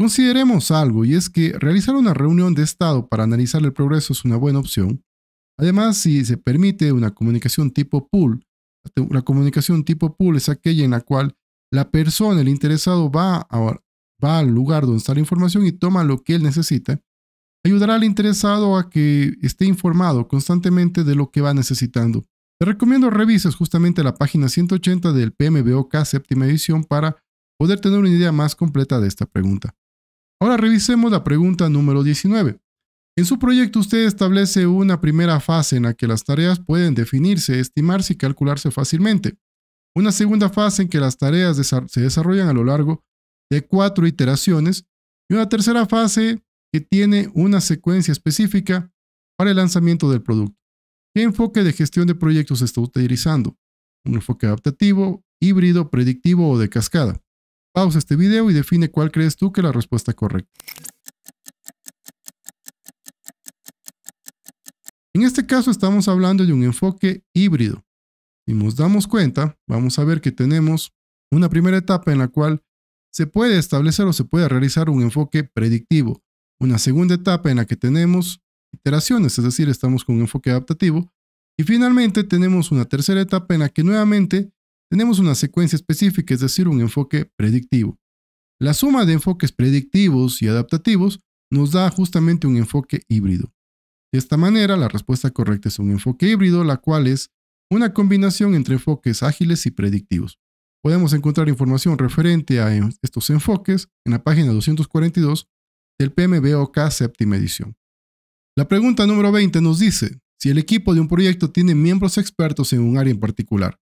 Consideremos algo y es que realizar una reunión de estado para analizar el progreso es una buena opción. Además, si se permite una comunicación tipo pool, la este, comunicación tipo pool es aquella en la cual la persona, el interesado, va, va al lugar donde está la información y toma lo que él necesita. Ayudará al interesado a que esté informado constantemente de lo que va necesitando. Te recomiendo revises justamente la página 180 del PMBOK séptima edición para poder tener una idea más completa de esta pregunta. Ahora revisemos la pregunta número 19. En su proyecto usted establece una primera fase en la que las tareas pueden definirse, estimarse y calcularse fácilmente. Una segunda fase en que las tareas se desarrollan a lo largo de cuatro iteraciones. Y una tercera fase que tiene una secuencia específica para el lanzamiento del producto. ¿Qué enfoque de gestión de proyectos está utilizando? ¿Un enfoque adaptativo, híbrido, predictivo o de cascada? Pausa este video y define cuál crees tú que es la respuesta correcta. En este caso estamos hablando de un enfoque híbrido. Si nos damos cuenta, vamos a ver que tenemos una primera etapa en la cual se puede establecer o se puede realizar un enfoque predictivo. Una segunda etapa en la que tenemos iteraciones, es decir, estamos con un enfoque adaptativo. Y finalmente tenemos una tercera etapa en la que nuevamente tenemos una secuencia específica, es decir, un enfoque predictivo. La suma de enfoques predictivos y adaptativos nos da justamente un enfoque híbrido. De esta manera, la respuesta correcta es un enfoque híbrido, la cual es una combinación entre enfoques ágiles y predictivos. Podemos encontrar información referente a estos enfoques en la página 242 del PMBOK séptima edición. La pregunta número 20 nos dice si el equipo de un proyecto tiene miembros expertos en un área en particular,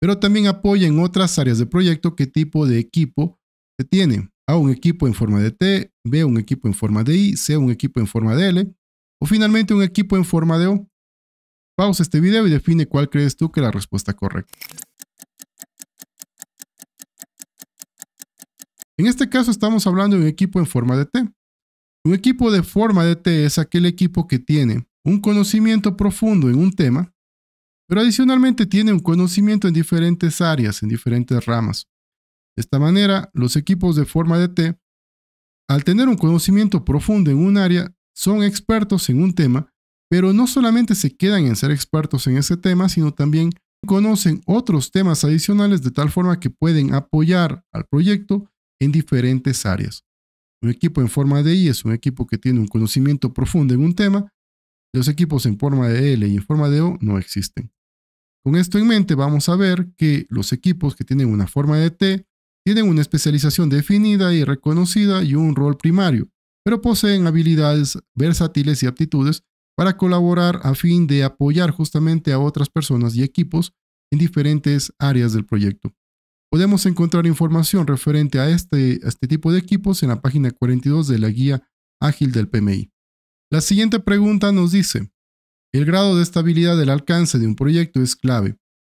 pero también apoya en otras áreas de proyecto, qué tipo de equipo se tiene. A un equipo en forma de T, B un equipo en forma de I, C un equipo en forma de L, o finalmente un equipo en forma de O. Pausa este video y define cuál crees tú que es la respuesta correcta. En este caso estamos hablando de un equipo en forma de T. Un equipo de forma de T es aquel equipo que tiene un conocimiento profundo en un tema, pero adicionalmente tiene un conocimiento en diferentes áreas, en diferentes ramas. De esta manera, los equipos de forma de T, al tener un conocimiento profundo en un área, son expertos en un tema, pero no solamente se quedan en ser expertos en ese tema, sino también conocen otros temas adicionales de tal forma que pueden apoyar al proyecto en diferentes áreas. Un equipo en forma de I es un equipo que tiene un conocimiento profundo en un tema. Los equipos en forma de L y en forma de O no existen. Con esto en mente vamos a ver que los equipos que tienen una forma de T tienen una especialización definida y reconocida y un rol primario, pero poseen habilidades versátiles y aptitudes para colaborar a fin de apoyar justamente a otras personas y equipos en diferentes áreas del proyecto. Podemos encontrar información referente a este, este tipo de equipos en la página 42 de la guía ágil del PMI. La siguiente pregunta nos dice, el grado de estabilidad del alcance de un proyecto es clave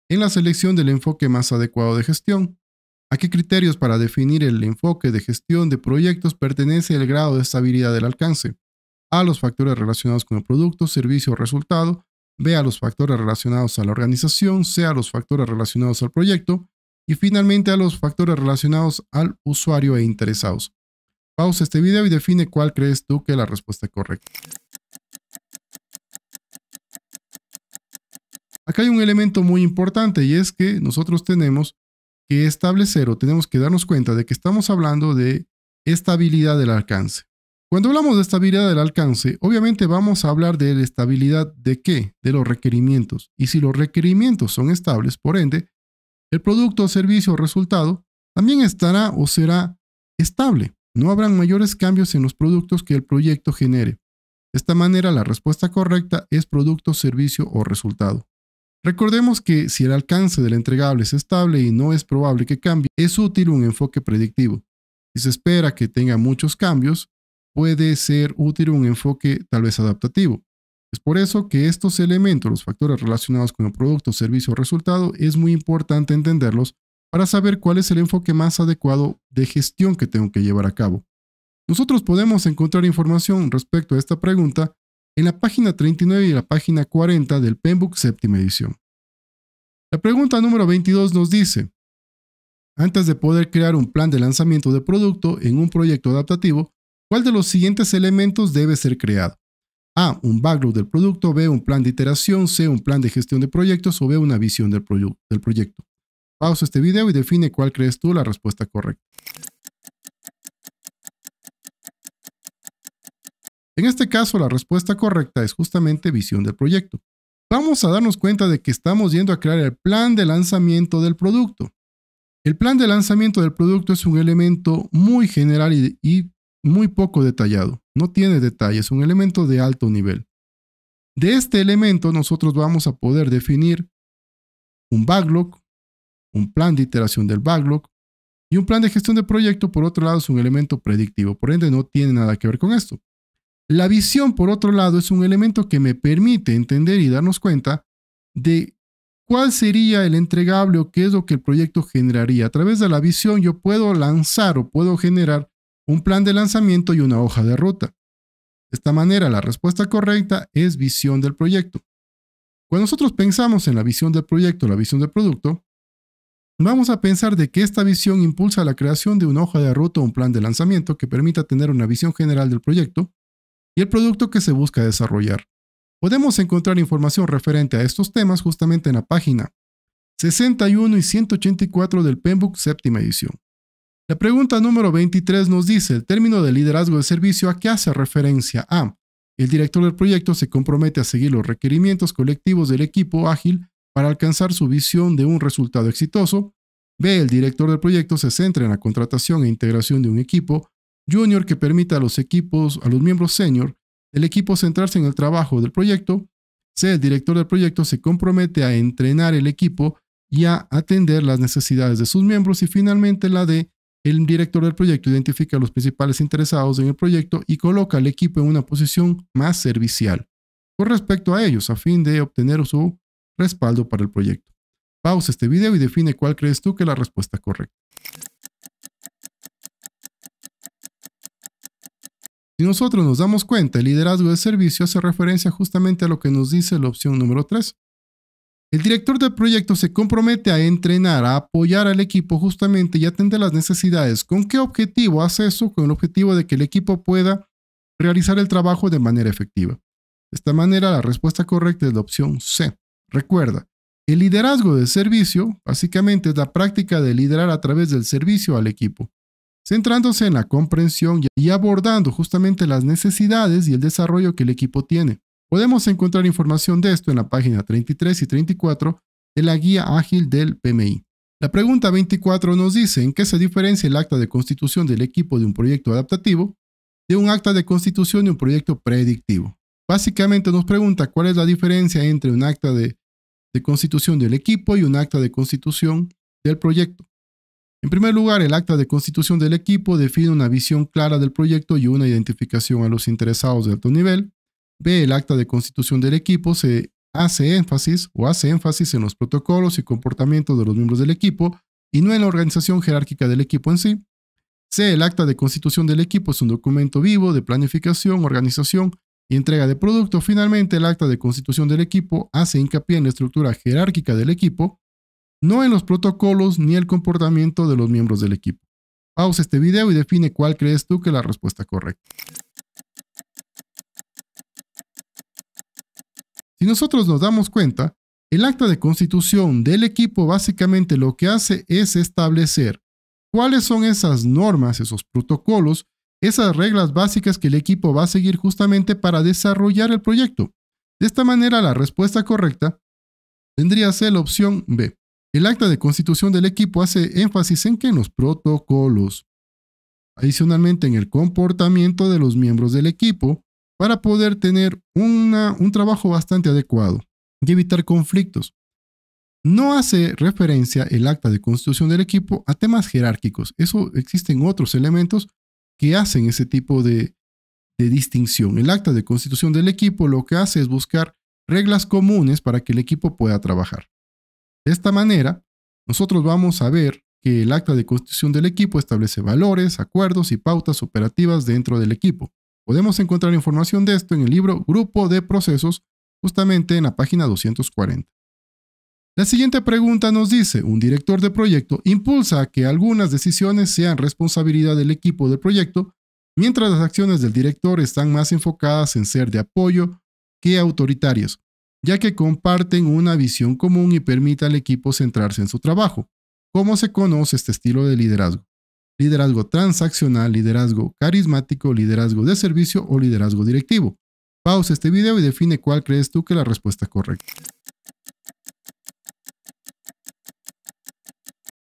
en la selección del enfoque más adecuado de gestión. ¿A qué criterios para definir el enfoque de gestión de proyectos pertenece el grado de estabilidad del alcance? A los factores relacionados con el producto, servicio o resultado, B a los factores relacionados a la organización, C a los factores relacionados al proyecto y finalmente a los factores relacionados al usuario e interesados. Pausa este video y define cuál crees tú que es la respuesta correcta. Acá hay un elemento muy importante y es que nosotros tenemos que establecer o tenemos que darnos cuenta de que estamos hablando de estabilidad del alcance. Cuando hablamos de estabilidad del alcance, obviamente vamos a hablar de la estabilidad de qué? De los requerimientos. Y si los requerimientos son estables, por ende, el producto, servicio o resultado también estará o será estable. No habrán mayores cambios en los productos que el proyecto genere. De esta manera, la respuesta correcta es producto, servicio o resultado. Recordemos que si el alcance del entregable es estable y no es probable que cambie, es útil un enfoque predictivo. Si se espera que tenga muchos cambios, puede ser útil un enfoque tal vez adaptativo. Es por eso que estos elementos, los factores relacionados con el producto, servicio o resultado, es muy importante entenderlos para saber cuál es el enfoque más adecuado de gestión que tengo que llevar a cabo. Nosotros podemos encontrar información respecto a esta pregunta en la página 39 y la página 40 del Penbook séptima edición. La pregunta número 22 nos dice, antes de poder crear un plan de lanzamiento de producto en un proyecto adaptativo, ¿cuál de los siguientes elementos debe ser creado? A. Un backlog del producto, B. Un plan de iteración, C. Un plan de gestión de proyectos o B. Una visión del, proyecto. Pausa este video y define cuál crees tú la respuesta correcta. En este caso, la respuesta correcta es justamente visión del proyecto. Vamos a darnos cuenta de que estamos yendo a crear el plan de lanzamiento del producto. El plan de lanzamiento del producto es un elemento muy general y, muy poco detallado. No tiene detalles, es un elemento de alto nivel. De este elemento nosotros vamos a poder definir un backlog, un plan de iteración del backlog y un plan de gestión de proyecto, por otro lado, es un elemento predictivo. Por ende, no tiene nada que ver con esto. La visión, por otro lado, es un elemento que me permite entender y darnos cuenta de cuál sería el entregable o qué es lo que el proyecto generaría. A través de la visión yo puedo lanzar o puedo generar un plan de lanzamiento y una hoja de ruta. De esta manera, la respuesta correcta es visión del proyecto. Cuando nosotros pensamos en la visión del proyecto, la visión del producto, vamos a pensar de que esta visión impulsa la creación de una hoja de ruta o un plan de lanzamiento que permita tener una visión general del proyecto y el producto que se busca desarrollar. Podemos encontrar información referente a estos temas justamente en la página 61 y 184 del Penbook séptima edición. La pregunta número 23 nos dice, el término de liderazgo de servicio a qué hace referencia a el director del proyecto se compromete a seguir los requerimientos colectivos del equipo ágil para alcanzar su visión de un resultado exitoso. B. El director del proyecto se centra en la contratación e integración de un equipo junior que permita a los equipos, a los miembros senior el equipo centrarse en el trabajo del proyecto. C. El director del proyecto se compromete a entrenar el equipo y a atender las necesidades de sus miembros. Y finalmente la D. El director del proyecto identifica a los principales interesados en el proyecto y coloca al equipo en una posición más servicial con respecto a ellos a fin de obtener su respaldo para el proyecto. Pausa este video y define cuál crees tú que es la respuesta correcta. Si nosotros nos damos cuenta, el liderazgo de servicio hace referencia justamente a lo que nos dice la opción número 3. El director del proyecto se compromete a entrenar, a apoyar al equipo justamente y atender las necesidades. ¿Con qué objetivo hace eso? Con el objetivo de que el equipo pueda realizar el trabajo de manera efectiva. De esta manera, la respuesta correcta es la opción C. Recuerda, el liderazgo de servicio básicamente es la práctica de liderar a través del servicio al equipo centrándose en la comprensión y abordando justamente las necesidades y el desarrollo que el equipo tiene. Podemos encontrar información de esto en la página 33 y 34 de la Guía Ágil del PMI. La pregunta 24 nos dice en qué se diferencia el acta de constitución del equipo de un proyecto adaptativo de un acta de constitución de un proyecto predictivo. Básicamente nos pregunta cuál es la diferencia entre un acta de, de constitución del equipo y un acta de constitución del proyecto. En primer lugar, el acta de constitución del equipo define una visión clara del proyecto y una identificación a los interesados de alto nivel. B. El acta de constitución del equipo se hace énfasis o hace énfasis en los protocolos y comportamientos de los miembros del equipo y no en la organización jerárquica del equipo en sí. C. El acta de constitución del equipo es un documento vivo de planificación, organización y entrega de producto. Finalmente, el acta de constitución del equipo hace hincapié en la estructura jerárquica del equipo no en los protocolos ni el comportamiento de los miembros del equipo. Pausa este video y define cuál crees tú que es la respuesta correcta. Si nosotros nos damos cuenta, el acta de constitución del equipo básicamente lo que hace es establecer cuáles son esas normas, esos protocolos, esas reglas básicas que el equipo va a seguir justamente para desarrollar el proyecto. De esta manera, la respuesta correcta tendría que ser la opción B. El acta de constitución del equipo hace énfasis en que los protocolos, adicionalmente en el comportamiento de los miembros del equipo, para poder tener un trabajo bastante adecuado y evitar conflictos. No hace referencia el acta de constitución del equipo a temas jerárquicos. Eso existen otros elementos que hacen ese tipo de distinción. El acta de constitución del equipo lo que hace es buscar reglas comunes para que el equipo pueda trabajar. De esta manera, nosotros vamos a ver que el acta de constitución del equipo establece valores, acuerdos y pautas operativas dentro del equipo. Podemos encontrar información de esto en el libro Grupo de Procesos, justamente en la página 240. La siguiente pregunta nos dice, un director de proyecto impulsa a que algunas decisiones sean responsabilidad del equipo del proyecto, mientras las acciones del director están más enfocadas en ser de apoyo que autoritarias ya que comparten una visión común y permite al equipo centrarse en su trabajo. ¿Cómo se conoce este estilo de liderazgo? Liderazgo transaccional, liderazgo carismático, liderazgo de servicio o liderazgo directivo. Pausa este video y define cuál crees tú que es la respuesta correcta.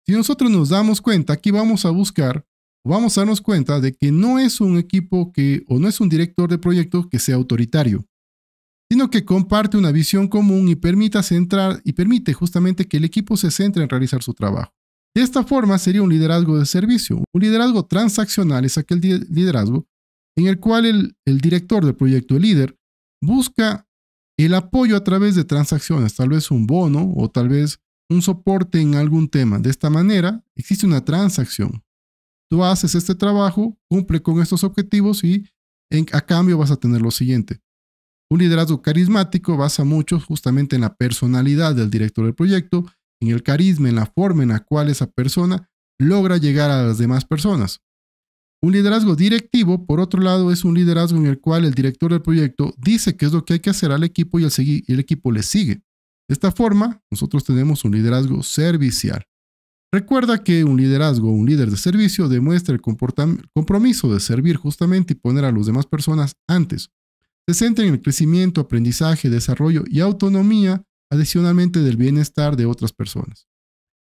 Si nosotros nos damos cuenta, aquí vamos a buscar vamos a darnos cuenta de que no es un equipo que o no es un director de proyecto que sea autoritario sino que comparte una visión común y, permita centrar, y permite justamente que el equipo se centre en realizar su trabajo. De esta forma sería un liderazgo de servicio. Un liderazgo transaccional es aquel liderazgo en el cual el, director del proyecto, el líder, busca el apoyo a través de transacciones, tal vez un bono o tal vez un soporte en algún tema. De esta manera existe una transacción. Tú haces este trabajo, cumple con estos objetivos y a cambio vas a tener lo siguiente. Un liderazgo carismático basa mucho justamente en la personalidad del director del proyecto, en el carisma, en la forma en la cual esa persona logra llegar a las demás personas. Un liderazgo directivo, por otro lado, es un liderazgo en el cual el director del proyecto dice qué es lo que hay que hacer al equipo y el, y el equipo le sigue. De esta forma, nosotros tenemos un liderazgo servicial. Recuerda que un liderazgo, un líder de servicio, demuestra el compromiso de servir justamente y poner a las demás personas antes. Se centra en el crecimiento, aprendizaje, desarrollo y autonomía, adicionalmente del bienestar de otras personas.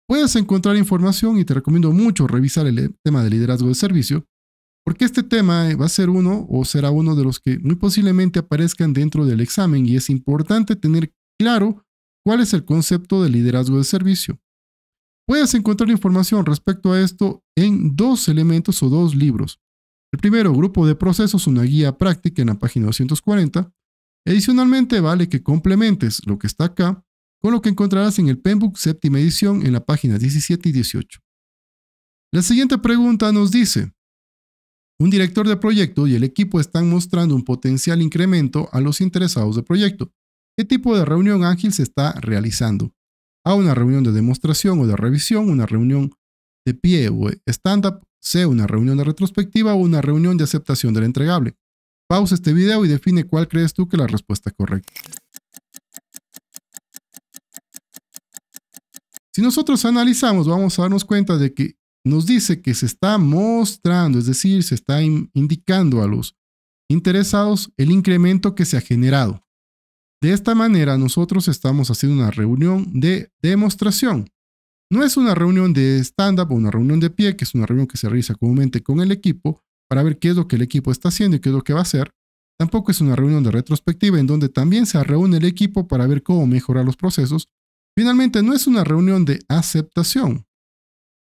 Puedes encontrar información y te recomiendo mucho revisar el eh, tema de liderazgo de servicio, porque este tema eh, va a ser uno o será uno de los que muy posiblemente aparezcan dentro del examen y es importante tener claro cuál es el concepto de liderazgo de servicio. Puedes encontrar información respecto a esto en dos elementos o dos libros. El primero, grupo de procesos, una guía práctica en la página 240. Adicionalmente, vale que complementes lo que está acá con lo que encontrarás en el Penbook séptima edición en la página 17 y 18. La siguiente pregunta nos dice, un director de proyecto y el equipo están mostrando un potencial incremento a los interesados del proyecto. ¿Qué tipo de reunión ágil se está realizando? A una reunión de demostración o de revisión, una reunión de pie o stand-up sea una reunión de retrospectiva o una reunión de aceptación del entregable. Pausa este video y define cuál crees tú que es la respuesta correcta. Si nosotros analizamos, vamos a darnos cuenta de que nos dice que se está mostrando, es decir, se está indicando a los interesados el incremento que se ha generado. De esta manera, nosotros estamos haciendo una reunión de demostración. No es una reunión de stand-up o una reunión de pie, que es una reunión que se realiza comúnmente con el equipo para ver qué es lo que el equipo está haciendo y qué es lo que va a hacer. Tampoco es una reunión de retrospectiva en donde también se reúne el equipo para ver cómo mejorar los procesos. Finalmente, no es una reunión de aceptación,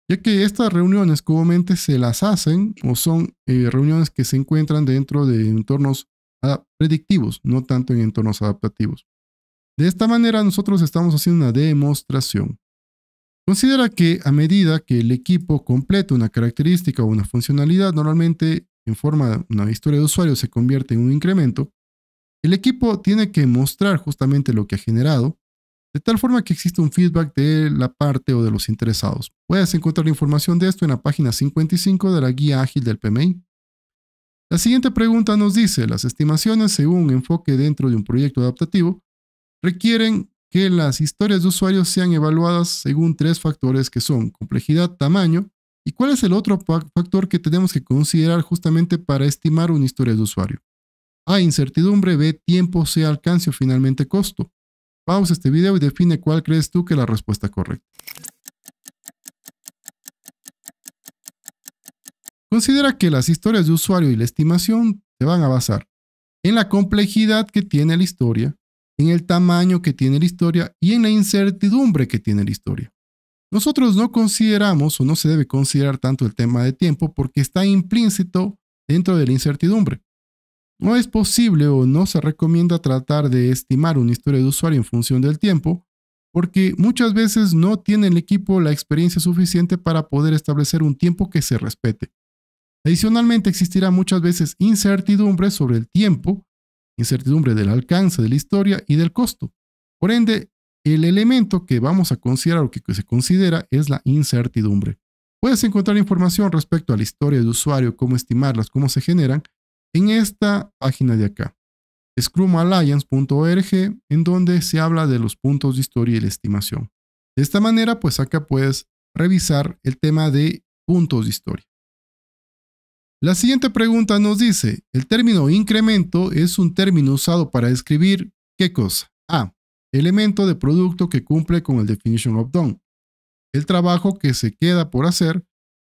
ya que estas reuniones comúnmente se las hacen o son eh, reuniones que se encuentran dentro de entornos predictivos, no tanto en entornos adaptativos. De esta manera nosotros estamos haciendo una demostración. Considera que a medida que el equipo completa una característica o una funcionalidad, normalmente en forma de una historia de usuario se convierte en un incremento, el equipo tiene que mostrar justamente lo que ha generado, de tal forma que exista un feedback de la parte o de los interesados. Puedes encontrar la información de esto en la página 55 de la guía ágil del PMI. La siguiente pregunta nos dice, las estimaciones según un enfoque dentro de un proyecto adaptativo requieren que las historias de usuarios sean evaluadas según tres factores que son complejidad, tamaño y cuál es el otro factor que tenemos que considerar justamente para estimar una historia de usuario. A, incertidumbre, B, tiempo, C, alcance o finalmente costo. Pausa este video y define cuál crees tú que es la respuesta correcta. Considera que las historias de usuario y la estimación se van a basar en la complejidad que tiene la historia, en el tamaño que tiene la historia y en la incertidumbre que tiene la historia. Nosotros no consideramos o no se debe considerar tanto el tema de tiempo porque está implícito dentro de la incertidumbre. No es posible o no se recomienda tratar de estimar una historia de usuario en función del tiempo porque muchas veces no tiene el equipo la experiencia suficiente para poder establecer un tiempo que se respete. Adicionalmente existirá muchas veces incertidumbre sobre el tiempo incertidumbre del alcance de la historia y del costo. Por ende, el elemento que vamos a considerar o que se considera es la incertidumbre. Puedes encontrar información respecto a la historia de usuario, cómo estimarlas, cómo se generan, en esta página de acá, scrumalliance.org, en donde se habla de los puntos de historia y la estimación. De esta manera, pues acá puedes revisar el tema de puntos de historia. La siguiente pregunta nos dice, el término incremento es un término usado para describir qué cosa. A. Elemento de producto que cumple con el definition of done. El trabajo que se queda por hacer.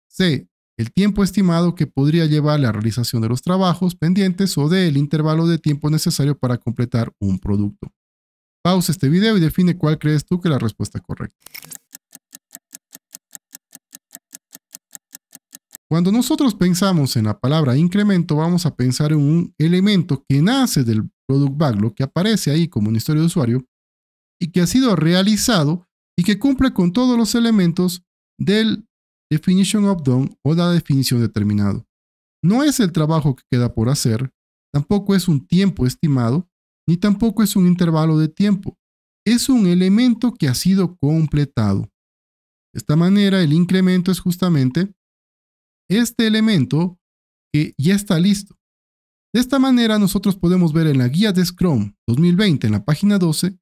C. El tiempo estimado que podría llevar la realización de los trabajos pendientes o D. El intervalo de tiempo necesario para completar un producto. Pausa este video y define cuál crees tú que es la respuesta correcta. Cuando nosotros pensamos en la palabra incremento, vamos a pensar en un elemento que nace del product backlog, que aparece ahí como un historia de usuario y que ha sido realizado y que cumple con todos los elementos del definition of done o la definición determinado. No es el trabajo que queda por hacer, tampoco es un tiempo estimado, ni tampoco es un intervalo de tiempo. Es un elemento que ha sido completado. De esta manera, el incremento es justamente este elemento que ya está listo. De esta manera nosotros podemos ver en la guía de Scrum 2020 en la página 12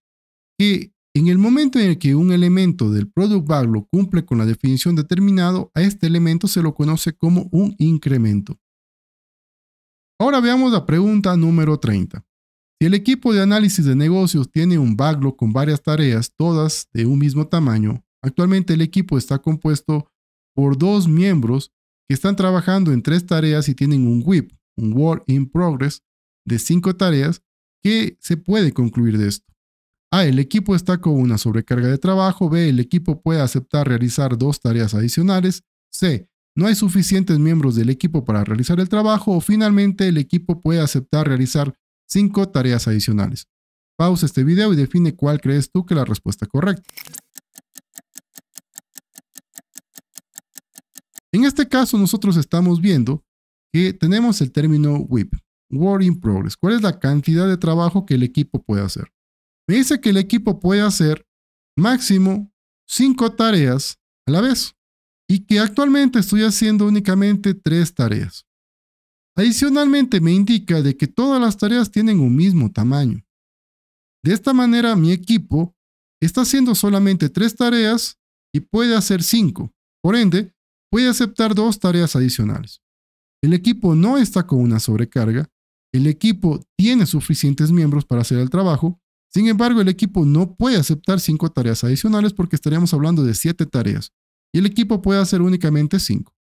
que en el momento en el que un elemento del Product Backlog cumple con la definición determinado, a este elemento se lo conoce como un incremento. Ahora veamos la pregunta número 30. Si el equipo de análisis de negocios tiene un backlog con varias tareas, todas de un mismo tamaño, actualmente el equipo está compuesto por dos miembros que están trabajando en tres tareas y tienen un WIP, un Work in Progress, de cinco tareas, ¿qué se puede concluir de esto? A, ah, el equipo está con una sobrecarga de trabajo, B, el equipo puede aceptar realizar dos tareas adicionales, C, no hay suficientes miembros del equipo para realizar el trabajo o finalmente el equipo puede aceptar realizar cinco tareas adicionales. Pausa este video y define cuál crees tú que es la respuesta correcta. En este caso, nosotros estamos viendo que tenemos el término WIP, Work in Progress. ¿Cuál es la cantidad de trabajo que el equipo puede hacer? Me dice que el equipo puede hacer máximo 5 tareas a la vez y que actualmente estoy haciendo únicamente 3 tareas. Adicionalmente me indica de que todas las tareas tienen un mismo tamaño. De esta manera mi equipo está haciendo solamente 3 tareas y puede hacer 5. Por ende, puede aceptar dos tareas adicionales. El equipo no está con una sobrecarga, el equipo tiene suficientes miembros para hacer el trabajo, sin embargo el equipo no puede aceptar cinco tareas adicionales porque estaríamos hablando de siete tareas y el equipo puede hacer únicamente cinco.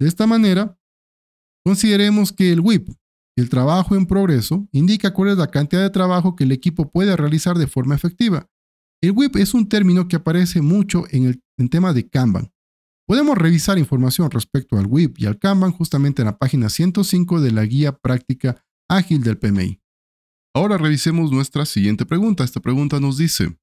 De esta manera, consideremos que el WIP, el trabajo en progreso, indica cuál es la cantidad de trabajo que el equipo puede realizar de forma efectiva. El WIP es un término que aparece mucho en el tema de Kanban Podemos revisar información respecto al WIP y al Kanban justamente en la página 105 de la Guía Práctica Ágil del PMI. Ahora revisemos nuestra siguiente pregunta. Esta pregunta nos dice,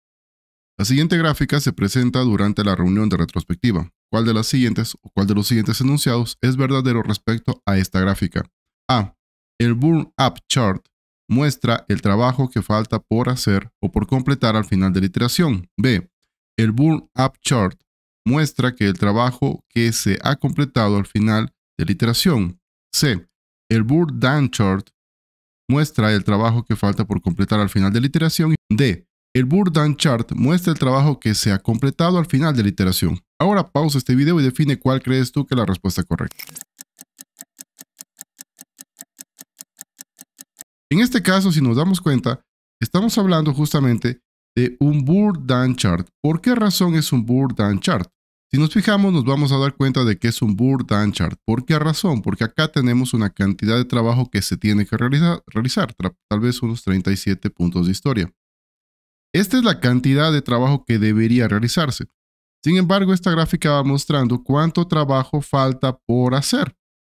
la siguiente gráfica se presenta durante la reunión de retrospectiva. ¿Cuál de las siguientes o cuál de los siguientes enunciados es verdadero respecto a esta gráfica? A. El Burn Up Chart muestra el trabajo que falta por hacer o por completar al final de la iteración. B. El Burn Up Chart muestra que el trabajo que se ha completado al final de la iteración. C. El burdan Chart muestra el trabajo que falta por completar al final de la iteración. D. El burdan Chart muestra el trabajo que se ha completado al final de la iteración. Ahora pausa este video y define cuál crees tú que es la respuesta correcta. En este caso, si nos damos cuenta, estamos hablando justamente de un burdan Chart. ¿Por qué razón es un burdan Chart? Si nos fijamos, nos vamos a dar cuenta de que es un Burr chart. ¿Por qué razón? Porque acá tenemos una cantidad de trabajo que se tiene que realizar, realizar tal vez unos 37 puntos de historia. Esta es la cantidad de trabajo que debería realizarse. Sin embargo, esta gráfica va mostrando cuánto trabajo falta por hacer.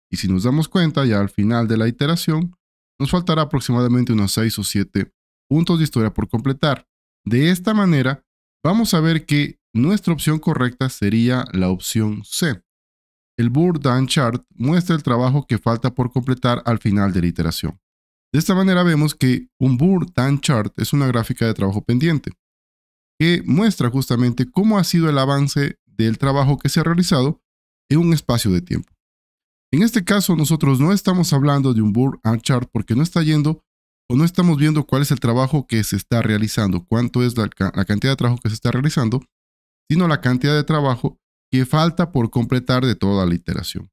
Y si nos damos cuenta, ya al final de la iteración, nos faltará aproximadamente unos 6 o 7 puntos de historia por completar. De esta manera, vamos a ver que nuestra opción correcta sería la opción C. El Burdan Chart muestra el trabajo que falta por completar al final de la iteración. De esta manera vemos que un Burdan Chart es una gráfica de trabajo pendiente, que muestra justamente cómo ha sido el avance del trabajo que se ha realizado en un espacio de tiempo. En este caso, nosotros no estamos hablando de un Burdan Chart porque no está yendo o no estamos viendo cuál es el trabajo que se está realizando, cuánto es la cantidad de trabajo que se está realizando, sino la cantidad de trabajo que falta por completar de toda la iteración.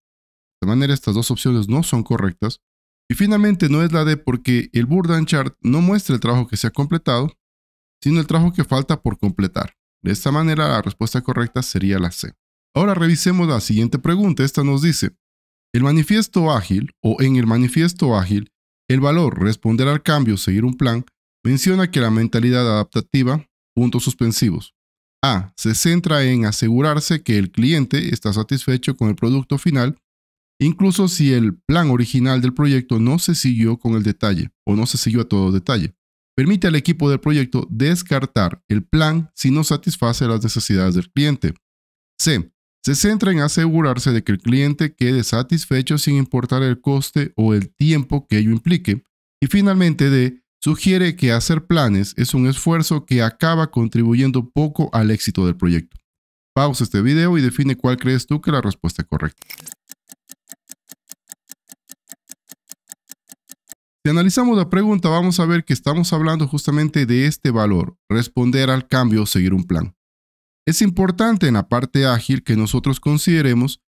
De manera, estas dos opciones no son correctas. Y finalmente no es la D porque el Burden Chart no muestra el trabajo que se ha completado, sino el trabajo que falta por completar. De esta manera, la respuesta correcta sería la C. Ahora revisemos la siguiente pregunta. Esta nos dice, el manifiesto ágil o en el manifiesto ágil, el valor responder al cambio, seguir un plan, menciona que la mentalidad adaptativa, puntos suspensivos, a. Se centra en asegurarse que el cliente está satisfecho con el producto final, incluso si el plan original del proyecto no se siguió con el detalle o no se siguió a todo detalle. Permite al equipo del proyecto descartar el plan si no satisface las necesidades del cliente. C. Se centra en asegurarse de que el cliente quede satisfecho sin importar el coste o el tiempo que ello implique. Y finalmente D sugiere que hacer planes es un esfuerzo que acaba contribuyendo poco al éxito del proyecto. Pausa este video y define cuál crees tú que es la respuesta correcta. Si analizamos la pregunta, vamos a ver que estamos hablando justamente de este valor, responder al cambio o seguir un plan. Es importante en la parte ágil que nosotros consideremos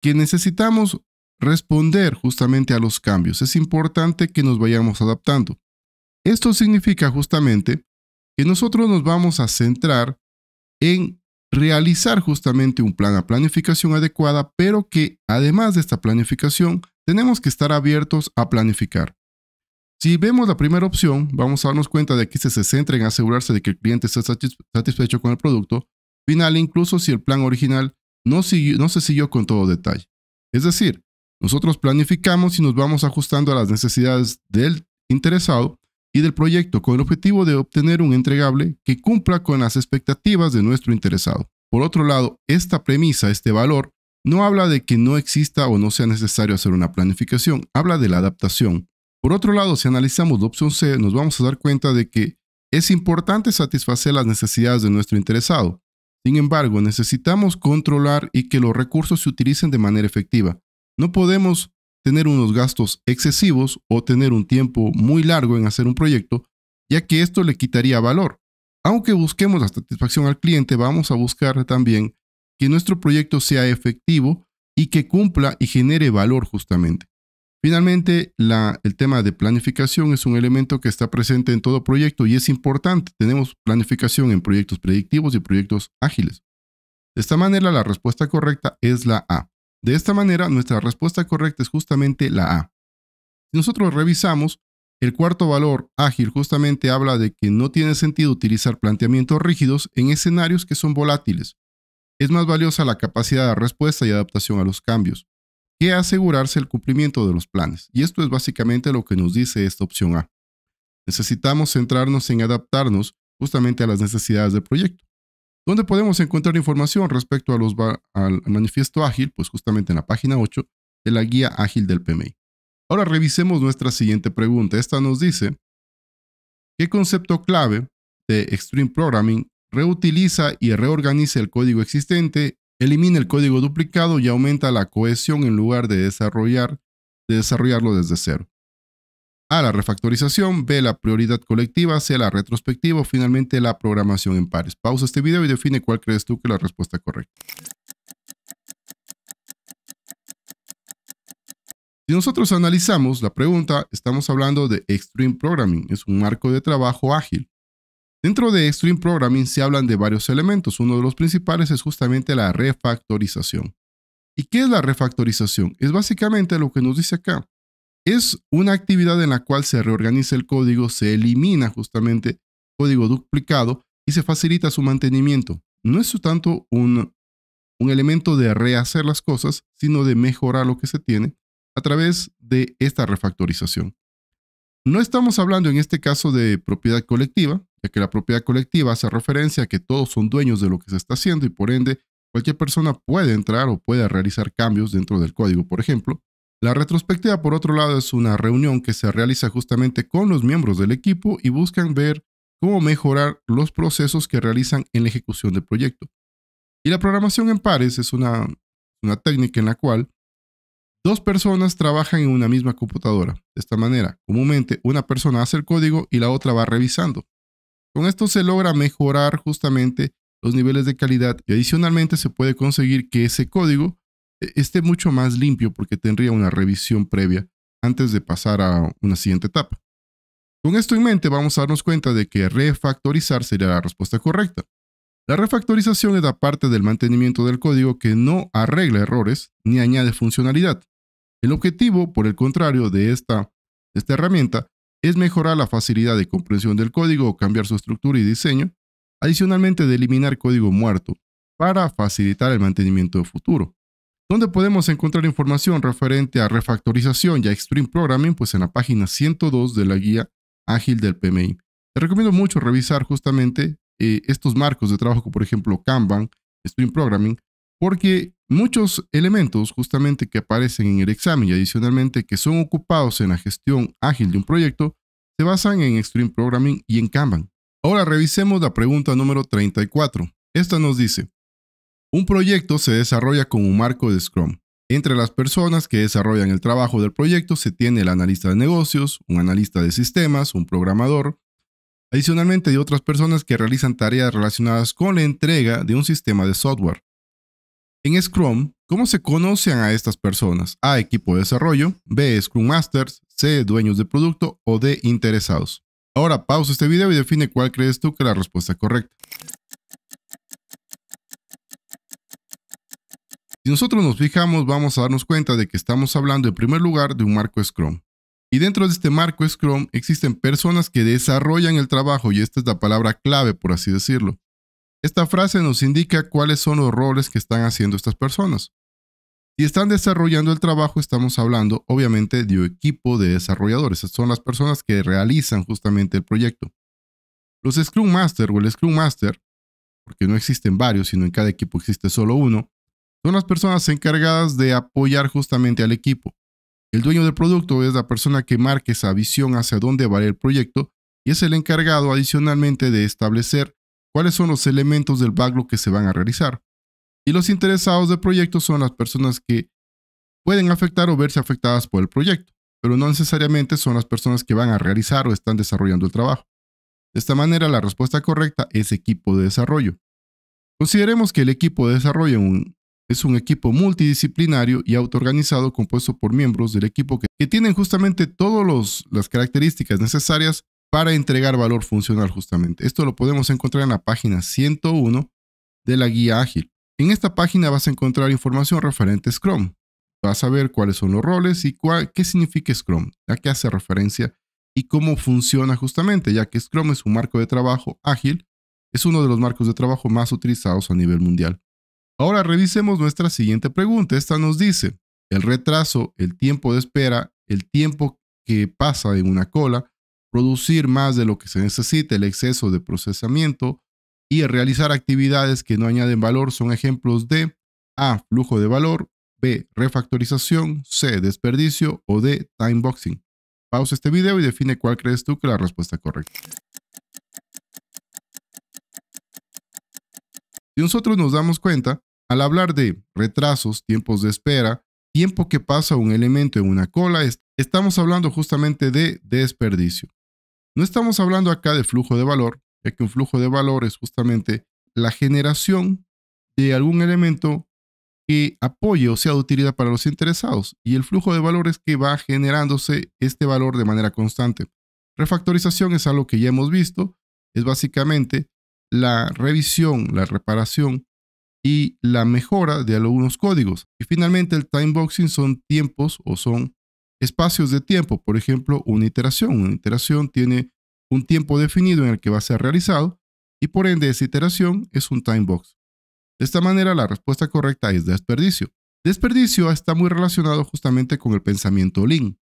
que necesitamos responder justamente a los cambios. Es importante que nos vayamos adaptando. Esto significa justamente que nosotros nos vamos a centrar en realizar justamente un plan, a planificación adecuada, pero que además de esta planificación, tenemos que estar abiertos a planificar. Si vemos la primera opción, vamos a darnos cuenta de que se centra en asegurarse de que el cliente esté satisfecho con el producto final, incluso si el plan original no, no se siguió con todo detalle. Es decir, nosotros planificamos y nos vamos ajustando a las necesidades del interesado, y del proyecto con el objetivo de obtener un entregable que cumpla con las expectativas de nuestro interesado. Por otro lado, esta premisa, este valor, no habla de que no exista o no sea necesario hacer una planificación, habla de la adaptación. Por otro lado, si analizamos la opción C, nos vamos a dar cuenta de que es importante satisfacer las necesidades de nuestro interesado. Sin embargo, necesitamos controlar y que los recursos se utilicen de manera efectiva. No podemos tener unos gastos excesivos o tener un tiempo muy largo en hacer un proyecto, ya que esto le quitaría valor. Aunque busquemos la satisfacción al cliente, vamos a buscar también que nuestro proyecto sea efectivo y que cumpla y genere valor justamente. Finalmente, el tema de planificación es un elemento que está presente en todo proyecto y es importante. Tenemos planificación en proyectos predictivos y proyectos ágiles. De esta manera, la respuesta correcta es la A. De esta manera, nuestra respuesta correcta es justamente la A. Si nosotros revisamos, el cuarto valor ágil justamente habla de que no tiene sentido utilizar planteamientos rígidos en escenarios que son volátiles. Es más valiosa la capacidad de respuesta y adaptación a los cambios, que asegurarse el cumplimiento de los planes. Y esto es básicamente lo que nos dice esta opción A. Necesitamos centrarnos en adaptarnos justamente a las necesidades del proyecto. Dónde podemos encontrar información respecto al manifiesto ágil, pues justamente en la página 8 de la guía ágil del PMI. Ahora revisemos nuestra siguiente pregunta. Esta nos dice, ¿qué concepto clave de Extreme Programming reutiliza y reorganiza el código existente, elimina el código duplicado y aumenta la cohesión en lugar de, desarrollar, de desarrollarlo desde cero? A, la refactorización, B, la prioridad colectiva, C, la retrospectiva, o finalmente la programación en pares. Pausa este video y define cuál crees tú que es la respuesta correcta. Si nosotros analizamos la pregunta, estamos hablando de Extreme Programming, es un marco de trabajo ágil. Dentro de Extreme Programming se hablan de varios elementos, uno de los principales es justamente la refactorización. ¿Y qué es la refactorización? Es básicamente lo que nos dice acá es una actividad en la cual se reorganiza el código, se elimina justamente código duplicado y se facilita su mantenimiento. No es tanto un, un elemento de rehacer las cosas, sino de mejorar lo que se tiene a través de esta refactorización. No estamos hablando en este caso de propiedad colectiva, ya que la propiedad colectiva hace referencia a que todos son dueños de lo que se está haciendo y por ende cualquier persona puede entrar o puede realizar cambios dentro del código, por ejemplo. La retrospectiva, por otro lado, es una reunión que se realiza justamente con los miembros del equipo y buscan ver cómo mejorar los procesos que realizan en la ejecución del proyecto. Y la programación en pares es una, técnica en la cual dos personas trabajan en una misma computadora. De esta manera, comúnmente una persona hace el código y la otra va revisando. Con esto se logra mejorar justamente los niveles de calidad y adicionalmente se puede conseguir que ese código e-, esté mucho más limpio porque tendría una revisión previa antes de pasar a una siguiente etapa. Con esto en mente vamos a darnos cuenta de que refactorizar sería la respuesta correcta. La refactorización es la parte del mantenimiento del código que no arregla errores ni añade funcionalidad. El objetivo, por el contrario, de esta, herramienta es mejorar la facilidad de comprensión del código o cambiar su estructura y diseño, adicionalmente de eliminar código muerto para facilitar el mantenimiento futuro. ¿Dónde podemos encontrar información referente a refactorización y a Extreme Programming, pues en la página 102 de la guía ágil del PMI. Te recomiendo mucho revisar justamente eh, estos marcos de trabajo, como por ejemplo Kanban, Extreme Programming, porque muchos elementos justamente que aparecen en el examen y adicionalmente que son ocupados en la gestión ágil de un proyecto, se basan en Extreme Programming y en Kanban. Ahora revisemos la pregunta número 34. Esta nos dice, un proyecto se desarrolla con un marco de Scrum. Entre las personas que desarrollan el trabajo del proyecto se tiene el analista de negocios, un analista de sistemas, un programador, adicionalmente de otras personas que realizan tareas relacionadas con la entrega de un sistema de software. En Scrum, ¿cómo se conocen a estas personas? A. Equipo de desarrollo, B. Scrum Masters, C. Dueños de producto o D. Interesados. Ahora pausa este video y define cuál crees tú que es la respuesta correcta. Si nosotros nos fijamos, vamos a darnos cuenta de que estamos hablando en primer lugar de un marco Scrum. Y dentro de este marco Scrum existen personas que desarrollan el trabajo y esta es la palabra clave, por así decirlo. Esta frase nos indica cuáles son los roles que están haciendo estas personas. Si están desarrollando el trabajo, estamos hablando obviamente de un equipo de desarrolladores. son las personas que realizan justamente el proyecto. Los Scrum Master o el Scrum Master, porque no existen varios, sino en cada equipo existe solo uno, son las personas encargadas de apoyar justamente al equipo. El dueño del producto es la persona que marque esa visión hacia dónde va el proyecto y es el encargado adicionalmente de establecer cuáles son los elementos del backlog que se van a realizar. Y los interesados del proyecto son las personas que pueden afectar o verse afectadas por el proyecto, pero no necesariamente son las personas que van a realizar o están desarrollando el trabajo. De esta manera, la respuesta correcta es equipo de desarrollo. Consideremos que el equipo de desarrollo un es un equipo multidisciplinario y autoorganizado compuesto por miembros del equipo que, tienen justamente todas las características necesarias para entregar valor funcional justamente. Esto lo podemos encontrar en la página 101 de la guía ágil. En esta página vas a encontrar información referente a Scrum. Vas a ver cuáles son los roles y qué significa Scrum, a qué hace referencia y cómo funciona justamente, ya que Scrum es un marco de trabajo ágil, es uno de los marcos de trabajo más utilizados a nivel mundial. Ahora revisemos nuestra siguiente pregunta. Esta nos dice, el retraso, el tiempo de espera, el tiempo que pasa en una cola, producir más de lo que se necesita, el exceso de procesamiento y realizar actividades que no añaden valor son ejemplos de A, flujo de valor, B, refactorización, C, desperdicio o D, timeboxing. Pausa este video y define cuál crees tú que es la respuesta correcta. Si nosotros nos damos cuenta, al hablar de retrasos, tiempos de espera, tiempo que pasa un elemento en una cola, estamos hablando justamente de desperdicio. No estamos hablando acá de flujo de valor, ya que un flujo de valor es justamente la generación de algún elemento que apoye o sea de utilidad para los interesados. Y el flujo de valor es que va generándose este valor de manera constante. Refactorización es algo que ya hemos visto, es básicamente la revisión, la reparación y la mejora de algunos códigos. Y finalmente el timeboxing son tiempos o son espacios de tiempo. Por ejemplo, una iteración. Una iteración tiene un tiempo definido en el que va a ser realizado y por ende esa iteración es un time box De esta manera la respuesta correcta es desperdicio. Desperdicio está muy relacionado justamente con el pensamiento Lean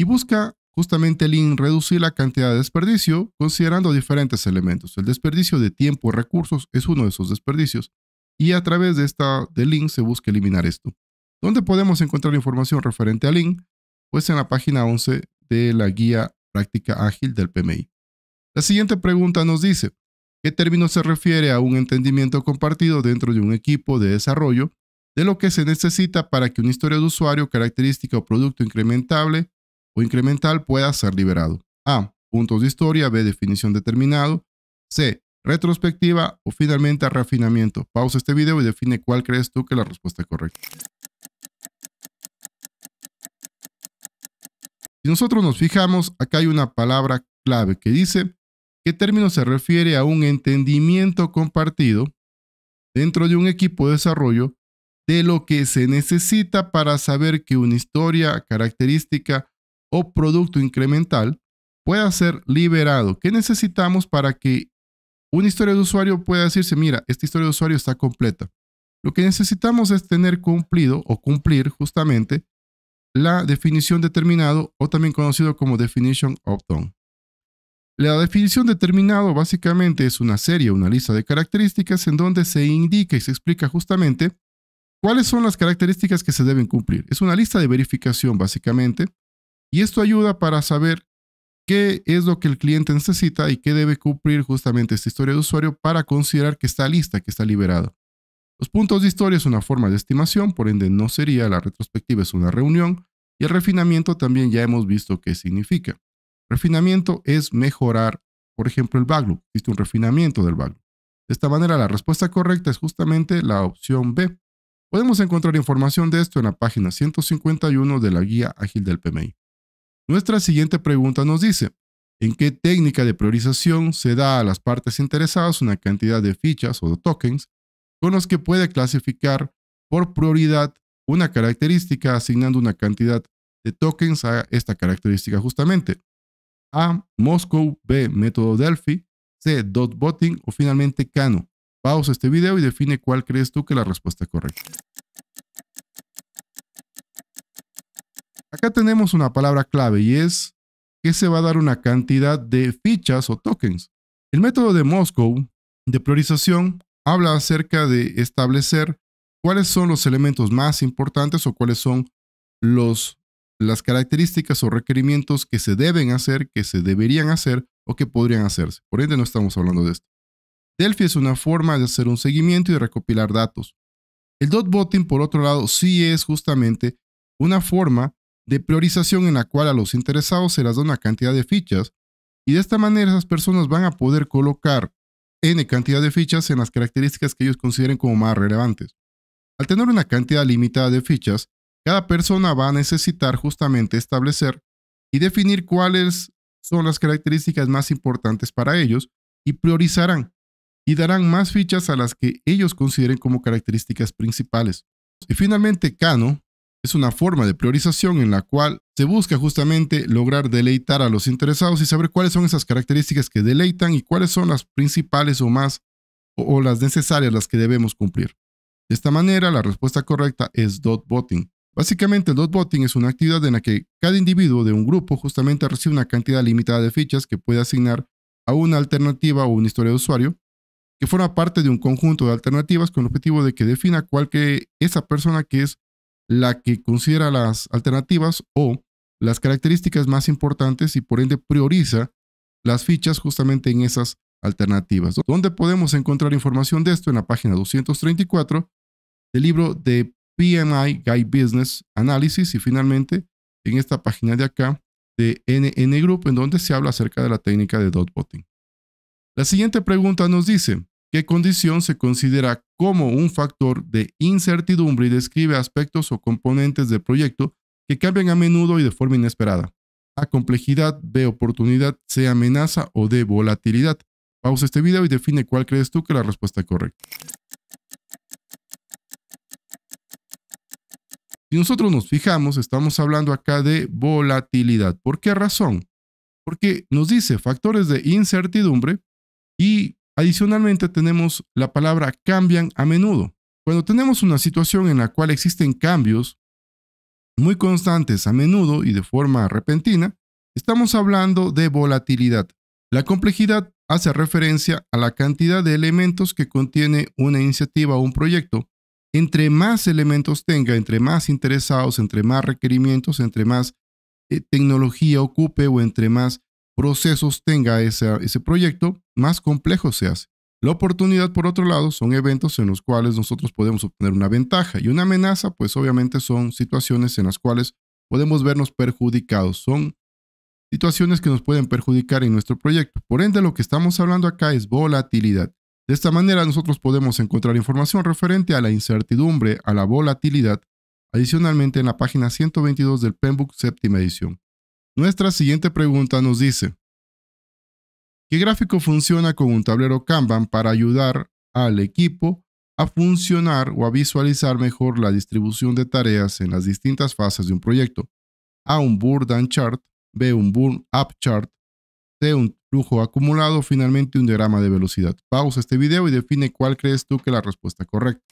y busca justamente Lean reducir la cantidad de desperdicio considerando diferentes elementos. El desperdicio de tiempo o recursos es uno de esos desperdicios y a través de esta de link se busca eliminar esto. ¿Dónde podemos encontrar información referente al link? Pues en la página 11 de la guía práctica ágil del PMI. La siguiente pregunta nos dice, ¿qué término se refiere a un entendimiento compartido dentro de un equipo de desarrollo de lo que se necesita para que una historia de usuario, característica o producto incrementable o incremental pueda ser liberado? A. Puntos de historia. B. Definición determinado. C retrospectiva o finalmente a refinamiento. Pausa este video y define cuál crees tú que es la respuesta correcta. Si nosotros nos fijamos, acá hay una palabra clave que dice qué término se refiere a un entendimiento compartido dentro de un equipo de desarrollo de lo que se necesita para saber que una historia, característica o producto incremental pueda ser liberado. ¿Qué necesitamos para que una historia de usuario puede decirse, mira, esta historia de usuario está completa. Lo que necesitamos es tener cumplido o cumplir justamente la definición determinado o también conocido como definition of done. La definición determinado básicamente es una serie, una lista de características en donde se indica y se explica justamente cuáles son las características que se deben cumplir. Es una lista de verificación básicamente y esto ayuda para saber qué es lo que el cliente necesita y qué debe cumplir justamente esta historia de usuario para considerar que está lista, que está liberado. Los puntos de historia es una forma de estimación, por ende no sería, la retrospectiva es una reunión y el refinamiento también ya hemos visto qué significa. Refinamiento es mejorar, por ejemplo, el backlog. Existe un refinamiento del backlog. De esta manera, la respuesta correcta es justamente la opción B. Podemos encontrar información de esto en la página 151 de la guía ágil del PMI. Nuestra siguiente pregunta nos dice, ¿en qué técnica de priorización se da a las partes interesadas una cantidad de fichas o tokens con los que puede clasificar por prioridad una característica asignando una cantidad de tokens a esta característica justamente? A. Moscow, B. Método Delphi, C. Dot Voting o finalmente Cano. Pausa este video y define cuál crees tú que es la respuesta correcta. Acá tenemos una palabra clave y es que se va a dar una cantidad de fichas o tokens. El método de Moscow de priorización habla acerca de establecer cuáles son los elementos más importantes o cuáles son los, las características o requerimientos que se deben hacer, que se deberían hacer o que podrían hacerse. Por ende, no estamos hablando de esto. Delphi es una forma de hacer un seguimiento y de recopilar datos. El dot botting, por otro lado, sí es justamente una forma de priorización en la cual a los interesados se les da una cantidad de fichas y de esta manera esas personas van a poder colocar n cantidad de fichas en las características que ellos consideren como más relevantes. Al tener una cantidad limitada de fichas, cada persona va a necesitar justamente establecer y definir cuáles son las características más importantes para ellos y priorizarán y darán más fichas a las que ellos consideren como características principales. Y finalmente, Cano es una forma de priorización en la cual se busca justamente lograr deleitar a los interesados y saber cuáles son esas características que deleitan y cuáles son las principales o más o, las necesarias las que debemos cumplir. De esta manera, la respuesta correcta es dot voting. Básicamente, el dot voting es una actividad en la que cada individuo de un grupo justamente recibe una cantidad limitada de fichas que puede asignar a una alternativa o una historia de usuario, que forma parte de un conjunto de alternativas con el objetivo de que defina cuál que esa persona que es la que considera las alternativas o las características más importantes y por ende prioriza las fichas justamente en esas alternativas. ¿Dónde podemos encontrar información de esto? En la página 234 del libro de PMI Guide Business Analysis y finalmente en esta página de acá de NN Group en donde se habla acerca de la técnica de dot botting. La siguiente pregunta nos dice, qué condición se considera como un factor de incertidumbre y describe aspectos o componentes del proyecto que cambian a menudo y de forma inesperada. A complejidad, B oportunidad, C amenaza o de volatilidad. Pausa este video y define cuál crees tú que es la respuesta correcta. Si nosotros nos fijamos, estamos hablando acá de volatilidad. ¿Por qué razón? Porque nos dice factores de incertidumbre y Adicionalmente tenemos la palabra cambian a menudo. Cuando tenemos una situación en la cual existen cambios muy constantes a menudo y de forma repentina, estamos hablando de volatilidad. La complejidad hace referencia a la cantidad de elementos que contiene una iniciativa o un proyecto. Entre más elementos tenga, entre más interesados, entre más requerimientos, entre más eh, tecnología ocupe o entre más procesos tenga ese, proyecto, más complejo se hace. La oportunidad, por otro lado, son eventos en los cuales nosotros podemos obtener una ventaja y una amenaza, pues obviamente son situaciones en las cuales podemos vernos perjudicados, son situaciones que nos pueden perjudicar en nuestro proyecto. Por ende, lo que estamos hablando acá es volatilidad. De esta manera, nosotros podemos encontrar información referente a la incertidumbre, a la volatilidad, adicionalmente en la página 122 del penbook séptima edición. Nuestra siguiente pregunta nos dice, ¿qué gráfico funciona con un tablero Kanban para ayudar al equipo a funcionar o a visualizar mejor la distribución de tareas en las distintas fases de un proyecto? A un Burn Chart, B un Burn Up Chart, C un flujo acumulado, finalmente un diagrama de velocidad. Pausa este video y define cuál crees tú que es la respuesta correcta.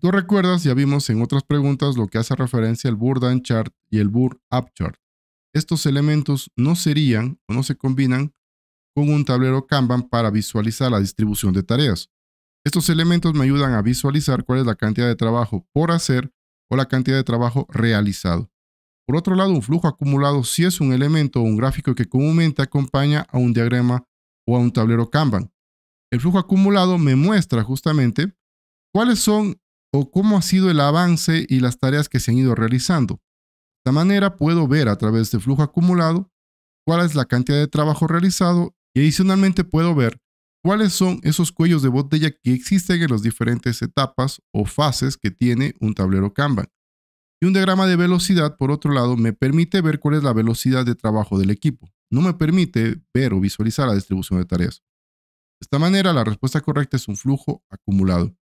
tú recuerdas, ya vimos en otras preguntas lo que hace referencia al Burdan Chart y el Burr Up Chart. Estos elementos no serían o no se combinan con un tablero Kanban para visualizar la distribución de tareas. Estos elementos me ayudan a visualizar cuál es la cantidad de trabajo por hacer o la cantidad de trabajo realizado. Por otro lado, un flujo acumulado sí es un elemento o un gráfico que comúnmente acompaña a un diagrama o a un tablero Kanban. El flujo acumulado me muestra justamente cuáles son o cómo ha sido el avance y las tareas que se han ido realizando. De esta manera puedo ver a través de flujo acumulado cuál es la cantidad de trabajo realizado y adicionalmente puedo ver cuáles son esos cuellos de botella que existen en las diferentes etapas o fases que tiene un tablero Kanban. Y un diagrama de velocidad, por otro lado, me permite ver cuál es la velocidad de trabajo del equipo. No me permite ver o visualizar la distribución de tareas. De esta manera, la respuesta correcta es un flujo acumulado.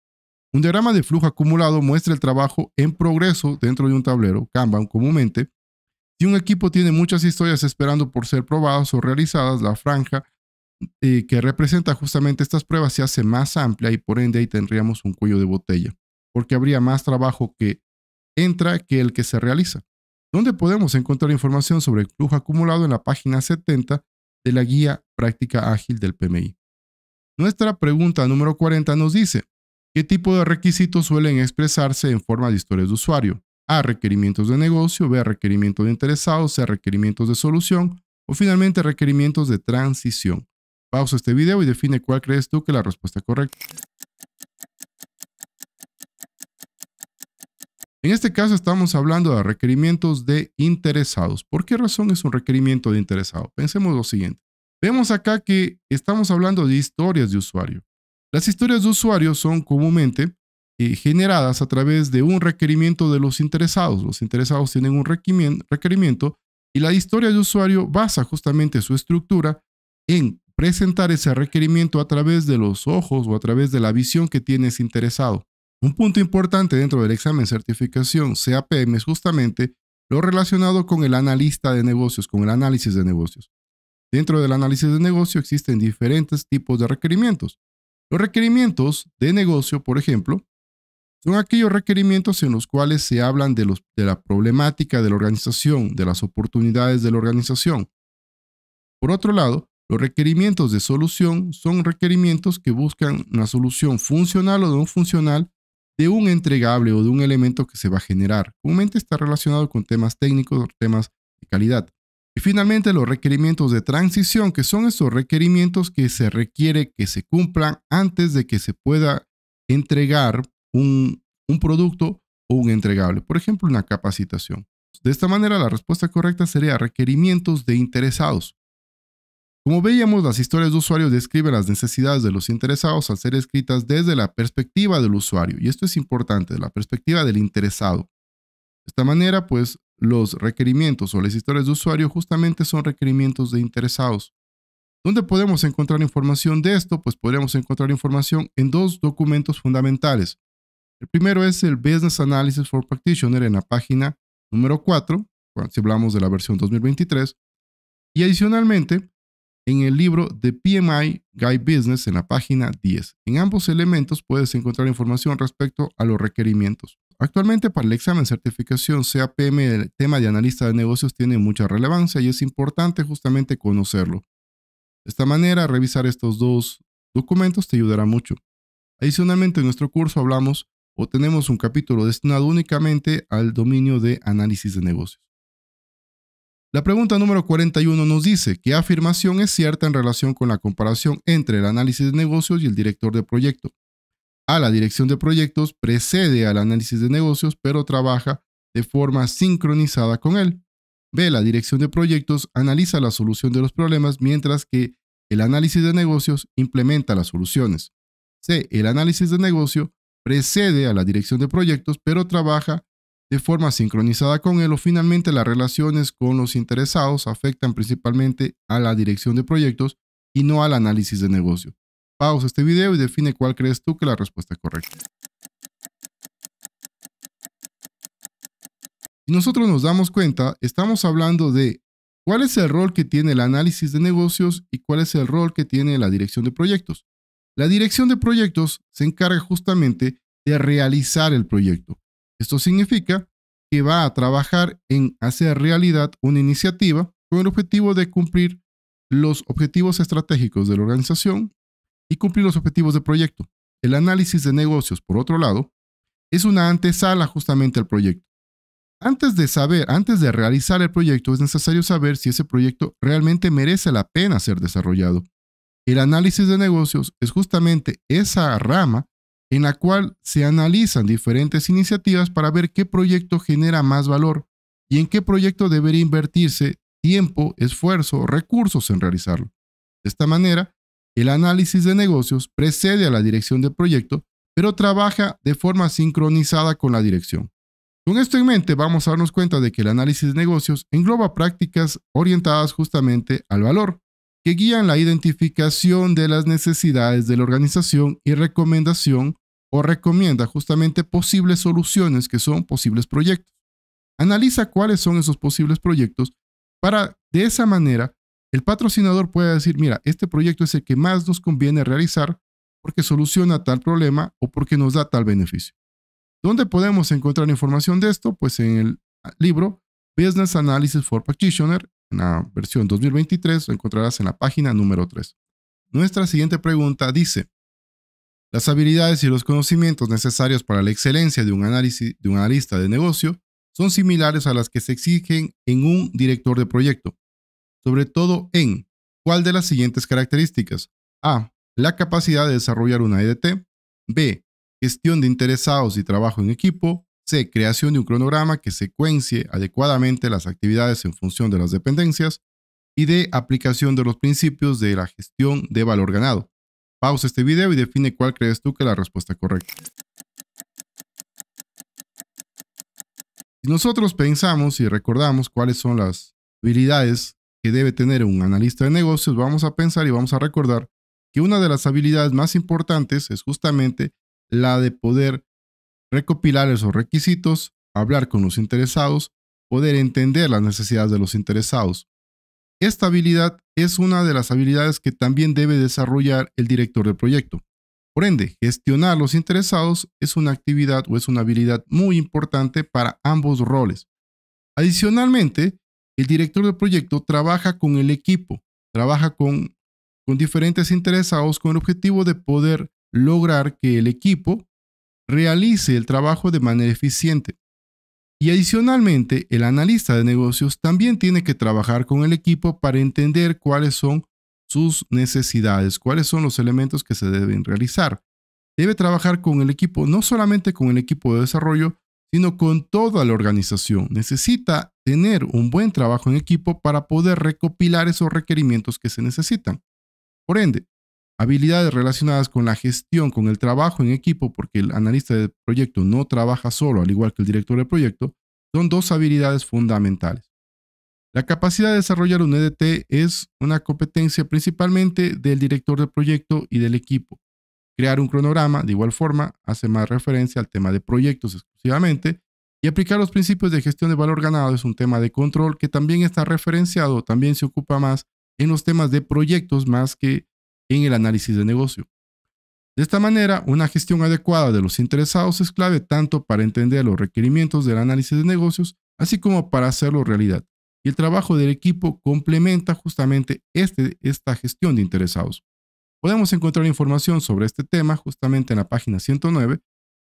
Un diagrama de flujo acumulado muestra el trabajo en progreso dentro de un tablero, Kanban comúnmente. Si un equipo tiene muchas historias esperando por ser probadas o realizadas, la franja eh, que representa justamente estas pruebas se hace más amplia y por ende ahí tendríamos un cuello de botella, porque habría más trabajo que entra que el que se realiza. ¿Dónde podemos encontrar información sobre el flujo acumulado en la página 70 de la guía práctica ágil del PMI. Nuestra pregunta número 40 nos dice, ¿Qué tipo de requisitos suelen expresarse en forma de historias de usuario? A. Requerimientos de negocio, B. Requerimientos de interesados, C. Requerimientos de solución o finalmente requerimientos de transición. Pausa este video y define cuál crees tú que es la respuesta correcta. En este caso estamos hablando de requerimientos de interesados. ¿Por qué razón es un requerimiento de interesado? Pensemos lo siguiente. Vemos acá que estamos hablando de historias de usuario. Las historias de usuario son comúnmente eh, generadas a través de un requerimiento de los interesados. Los interesados tienen un requerimiento y la historia de usuario basa justamente su estructura en presentar ese requerimiento a través de los ojos o a través de la visión que ese interesado. Un punto importante dentro del examen certificación CAPM es justamente lo relacionado con el analista de negocios, con el análisis de negocios. Dentro del análisis de negocio existen diferentes tipos de requerimientos. Los requerimientos de negocio, por ejemplo, son aquellos requerimientos en los cuales se hablan de, la problemática de la organización, de las oportunidades de la organización. Por otro lado, los requerimientos de solución son requerimientos que buscan una solución funcional o no funcional de un entregable o de un elemento que se va a generar. Comúnmente está relacionado con temas técnicos o temas de calidad. Y finalmente los requerimientos de transición, que son esos requerimientos que se requiere que se cumplan antes de que se pueda entregar un, producto o un entregable, por ejemplo, una capacitación. De esta manera, la respuesta correcta sería requerimientos de interesados. Como veíamos, las historias de usuarios describen las necesidades de los interesados al ser escritas desde la perspectiva del usuario, y esto es importante, de la perspectiva del interesado. De esta manera, pues, los requerimientos o las historias de usuario justamente son requerimientos de interesados. ¿Dónde podemos encontrar información de esto? Pues podríamos encontrar información en dos documentos fundamentales. El primero es el Business Analysis for Practitioner en la página número 4, si hablamos de la versión 2023. Y adicionalmente, en el libro de PMI Guide Business en la página 10. En ambos elementos puedes encontrar información respecto a los requerimientos. Actualmente para el examen certificación CAPM el tema de analista de negocios tiene mucha relevancia y es importante justamente conocerlo. De esta manera, revisar estos dos documentos te ayudará mucho. Adicionalmente, en nuestro curso hablamos o tenemos un capítulo destinado únicamente al dominio de análisis de negocios. La pregunta número 41 nos dice, ¿qué afirmación es cierta en relación con la comparación entre el análisis de negocios y el director de proyecto? a la dirección de proyectos, precede al análisis de negocios, pero trabaja de forma sincronizada con él. B. La dirección de proyectos analiza la solución de los problemas, mientras que el análisis de negocios implementa las soluciones. C. El análisis de negocio precede a la dirección de proyectos, pero trabaja de forma sincronizada con él o finalmente las relaciones con los interesados afectan principalmente a la dirección de proyectos y no al análisis de negocio. Pausa este video y define cuál crees tú que es la respuesta correcta. Y nosotros nos damos cuenta, estamos hablando de cuál es el rol que tiene el análisis de negocios y cuál es el rol que tiene la dirección de proyectos. La dirección de proyectos se encarga justamente de realizar el proyecto. Esto significa que va a trabajar en hacer realidad una iniciativa con el objetivo de cumplir los objetivos estratégicos de la organización, y cumplir los objetivos del proyecto. El análisis de negocios, por otro lado, es una antesala justamente al proyecto. Antes de saber, antes de realizar el proyecto, es necesario saber si ese proyecto realmente merece la pena ser desarrollado. El análisis de negocios es justamente esa rama en la cual se analizan diferentes iniciativas para ver qué proyecto genera más valor y en qué proyecto debería invertirse tiempo, esfuerzo, recursos en realizarlo. De esta manera, el análisis de negocios precede a la dirección del proyecto, pero trabaja de forma sincronizada con la dirección. Con esto en mente, vamos a darnos cuenta de que el análisis de negocios engloba prácticas orientadas justamente al valor, que guían la identificación de las necesidades de la organización y recomendación o recomienda justamente posibles soluciones que son posibles proyectos. Analiza cuáles son esos posibles proyectos para de esa manera el patrocinador puede decir, mira, este proyecto es el que más nos conviene realizar porque soluciona tal problema o porque nos da tal beneficio. ¿Dónde podemos encontrar información de esto? Pues en el libro Business Analysis for Practitioner, en la versión 2023, lo encontrarás en la página número 3. Nuestra siguiente pregunta dice, las habilidades y los conocimientos necesarios para la excelencia de un, análisis, de un analista de negocio son similares a las que se exigen en un director de proyecto sobre todo en cuál de las siguientes características. A. La capacidad de desarrollar una EDT. B. Gestión de interesados y trabajo en equipo. C. Creación de un cronograma que secuencie adecuadamente las actividades en función de las dependencias. Y D. Aplicación de los principios de la gestión de valor ganado. Pausa este video y define cuál crees tú que es la respuesta correcta. Si nosotros pensamos y recordamos cuáles son las habilidades debe tener un analista de negocios, vamos a pensar y vamos a recordar que una de las habilidades más importantes es justamente la de poder recopilar esos requisitos, hablar con los interesados, poder entender las necesidades de los interesados. Esta habilidad es una de las habilidades que también debe desarrollar el director del proyecto. Por ende, gestionar los interesados es una actividad o es una habilidad muy importante para ambos roles. Adicionalmente, el director del proyecto trabaja con el equipo, trabaja con, diferentes interesados con el objetivo de poder lograr que el equipo realice el trabajo de manera eficiente. Y adicionalmente, el analista de negocios también tiene que trabajar con el equipo para entender cuáles son sus necesidades, cuáles son los elementos que se deben realizar. Debe trabajar con el equipo, no solamente con el equipo de desarrollo, sino con toda la organización. Necesita tener un buen trabajo en equipo para poder recopilar esos requerimientos que se necesitan. Por ende, habilidades relacionadas con la gestión, con el trabajo en equipo, porque el analista de proyecto no trabaja solo, al igual que el director de proyecto, son dos habilidades fundamentales. La capacidad de desarrollar un EDT es una competencia principalmente del director de proyecto y del equipo. Crear un cronograma, de igual forma, hace más referencia al tema de proyectos exclusivamente. Y aplicar los principios de gestión de valor ganado es un tema de control que también está referenciado, también se ocupa más en los temas de proyectos más que en el análisis de negocio. De esta manera, una gestión adecuada de los interesados es clave tanto para entender los requerimientos del análisis de negocios, así como para hacerlo realidad. Y el trabajo del equipo complementa justamente este, esta gestión de interesados. Podemos encontrar información sobre este tema justamente en la página 109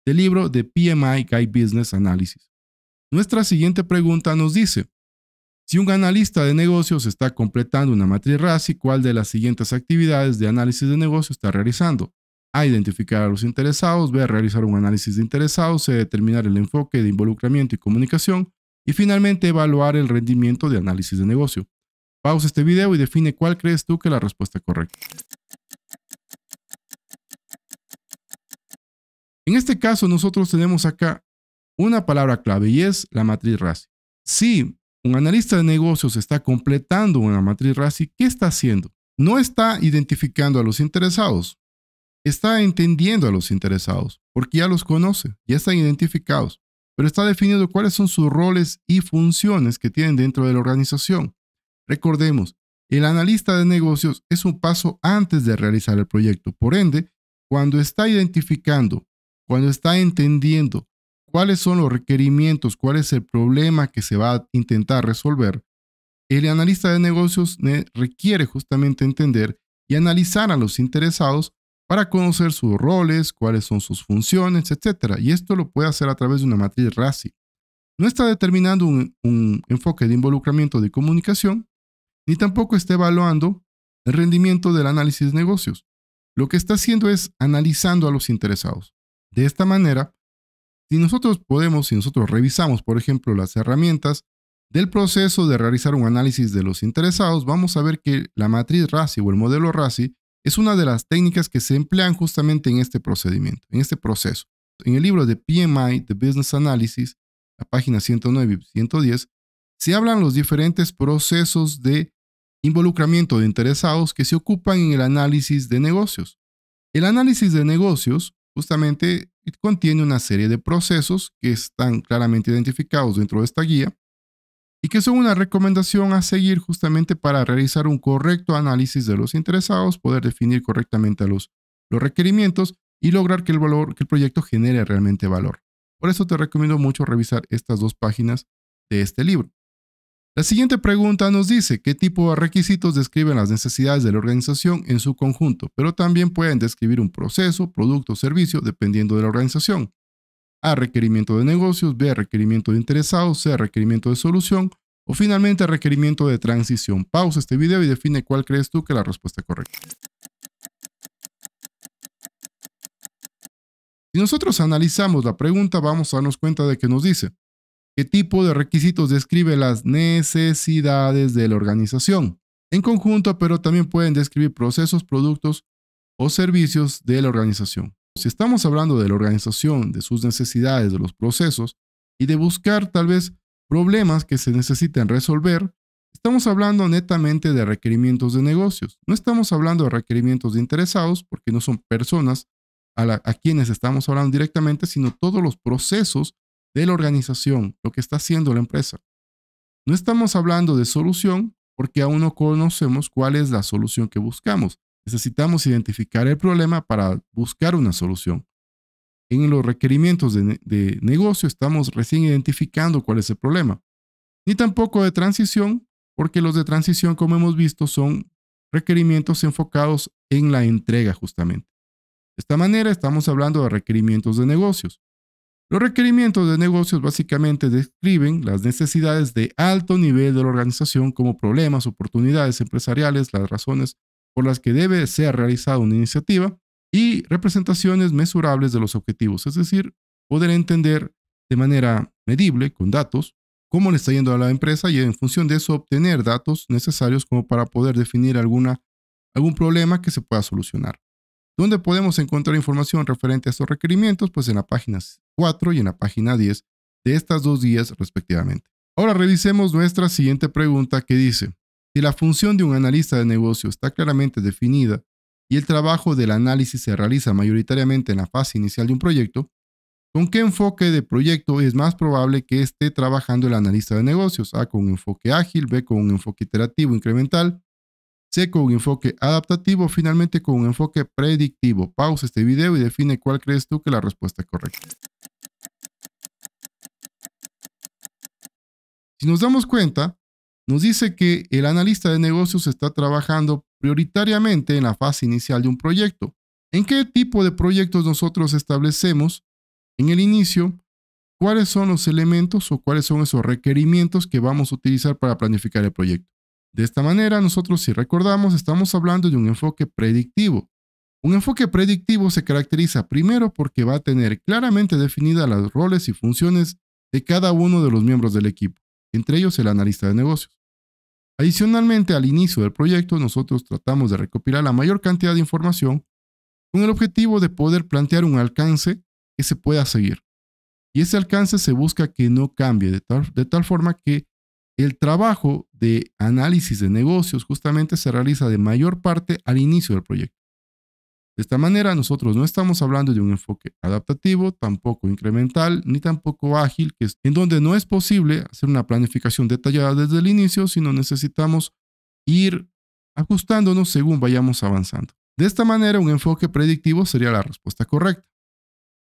del libro de PMI Guide Business Analysis. Nuestra siguiente pregunta nos dice, si un analista de negocios está completando una matriz RASI, ¿cuál de las siguientes actividades de análisis de negocio está realizando? A. Identificar a los interesados. B. Realizar un análisis de interesados. C. Determinar el enfoque de involucramiento y comunicación. Y finalmente, evaluar el rendimiento de análisis de negocio. Pausa este video y define cuál crees tú que es la respuesta correcta. En este caso, nosotros tenemos acá una palabra clave y es la matriz RASI. Si un analista de negocios está completando una matriz RASI, ¿qué está haciendo? No está identificando a los interesados, está entendiendo a los interesados, porque ya los conoce, ya están identificados, pero está definiendo cuáles son sus roles y funciones que tienen dentro de la organización. Recordemos, el analista de negocios es un paso antes de realizar el proyecto, por ende, cuando está identificando cuando está entendiendo cuáles son los requerimientos, cuál es el problema que se va a intentar resolver, el analista de negocios requiere justamente entender y analizar a los interesados para conocer sus roles, cuáles son sus funciones, etc. Y esto lo puede hacer a través de una matriz RACI. No está determinando un, un enfoque de involucramiento de comunicación, ni tampoco está evaluando el rendimiento del análisis de negocios. Lo que está haciendo es analizando a los interesados. De esta manera, si nosotros podemos, si nosotros revisamos, por ejemplo, las herramientas del proceso de realizar un análisis de los interesados, vamos a ver que la matriz RASI o el modelo RASI es una de las técnicas que se emplean justamente en este procedimiento, en este proceso. En el libro de PMI, de Business Analysis, la página 109 y 110, se hablan los diferentes procesos de involucramiento de interesados que se ocupan en el análisis de negocios. El análisis de negocios justamente contiene una serie de procesos que están claramente identificados dentro de esta guía y que son una recomendación a seguir justamente para realizar un correcto análisis de los interesados, poder definir correctamente los, los requerimientos y lograr que el, valor, que el proyecto genere realmente valor. Por eso te recomiendo mucho revisar estas dos páginas de este libro. La siguiente pregunta nos dice qué tipo de requisitos describen las necesidades de la organización en su conjunto, pero también pueden describir un proceso, producto o servicio dependiendo de la organización. A, requerimiento de negocios, B, requerimiento de interesados, C, requerimiento de solución o finalmente requerimiento de transición. Pausa este video y define cuál crees tú que es la respuesta correcta. Si nosotros analizamos la pregunta, vamos a darnos cuenta de que nos dice, qué tipo de requisitos describe las necesidades de la organización en conjunto, pero también pueden describir procesos, productos o servicios de la organización. Si estamos hablando de la organización, de sus necesidades, de los procesos y de buscar tal vez problemas que se necesiten resolver, estamos hablando netamente de requerimientos de negocios. No estamos hablando de requerimientos de interesados porque no son personas a, a quienes estamos hablando directamente, sino todos los procesos de la organización, lo que está haciendo la empresa. No estamos hablando de solución porque aún no conocemos cuál es la solución que buscamos. Necesitamos identificar el problema para buscar una solución. En los requerimientos de, de negocio estamos recién identificando cuál es el problema. Ni tampoco de transición, porque los de transición, como hemos visto, son requerimientos enfocados en la entrega justamente. De esta manera estamos hablando de requerimientos de negocios. Los requerimientos de negocios básicamente describen las necesidades de alto nivel de la organización como problemas, oportunidades empresariales, las razones por las que debe ser realizada una iniciativa y representaciones mesurables de los objetivos, es decir, poder entender de manera medible, con datos, cómo le está yendo a la empresa y en función de eso obtener datos necesarios como para poder definir algún problema que se pueda solucionar. ¿Dónde podemos encontrar información referente a estos requerimientos, pues en la página 4 y en la página 10 de estas dos guías respectivamente. Ahora revisemos nuestra siguiente pregunta que dice, si la función de un analista de negocio está claramente definida y el trabajo del análisis se realiza mayoritariamente en la fase inicial de un proyecto, ¿con qué enfoque de proyecto es más probable que esté trabajando el analista de negocios? A, con un enfoque ágil, B, con un enfoque iterativo incremental, C con un enfoque adaptativo, finalmente con un enfoque predictivo. Pausa este video y define cuál crees tú que la respuesta correcta. Si nos damos cuenta, nos dice que el analista de negocios está trabajando prioritariamente en la fase inicial de un proyecto. ¿En qué tipo de proyectos nosotros establecemos en el inicio cuáles son los elementos o cuáles son esos requerimientos que vamos a utilizar para planificar el proyecto? De esta manera, nosotros si recordamos, estamos hablando de un enfoque predictivo. Un enfoque predictivo se caracteriza primero porque va a tener claramente definidas las roles y funciones de cada uno de los miembros del equipo, entre ellos el analista de negocios. Adicionalmente, al inicio del proyecto, nosotros tratamos de recopilar la mayor cantidad de información con el objetivo de poder plantear un alcance que se pueda seguir. Y ese alcance se busca que no cambie, de tal, de tal forma que el trabajo de análisis de negocios justamente se realiza de mayor parte al inicio del proyecto. De esta manera, nosotros no estamos hablando de un enfoque adaptativo, tampoco incremental, ni tampoco ágil, que es, en donde no es posible hacer una planificación detallada desde el inicio, sino necesitamos ir ajustándonos según vayamos avanzando. De esta manera, un enfoque predictivo sería la respuesta correcta.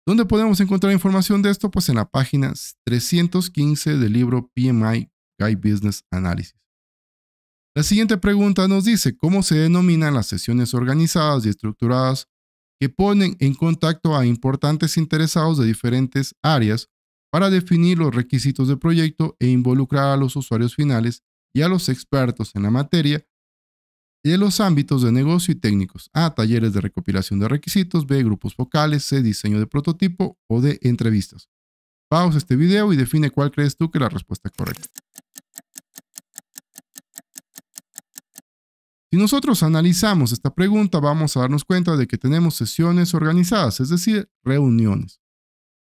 ¿Dónde podemos encontrar información de esto? Pues en la página 315 del libro PMI Sky Business Analysis. La siguiente pregunta nos dice cómo se denominan las sesiones organizadas y estructuradas que ponen en contacto a importantes interesados de diferentes áreas para definir los requisitos de proyecto e involucrar a los usuarios finales y a los expertos en la materia de los ámbitos de negocio y técnicos. A, talleres de recopilación de requisitos, B, grupos focales, C, diseño de prototipo o de entrevistas. Pausa este video y define cuál crees tú que es la respuesta correcta. Si nosotros analizamos esta pregunta, vamos a darnos cuenta de que tenemos sesiones organizadas, es decir, reuniones.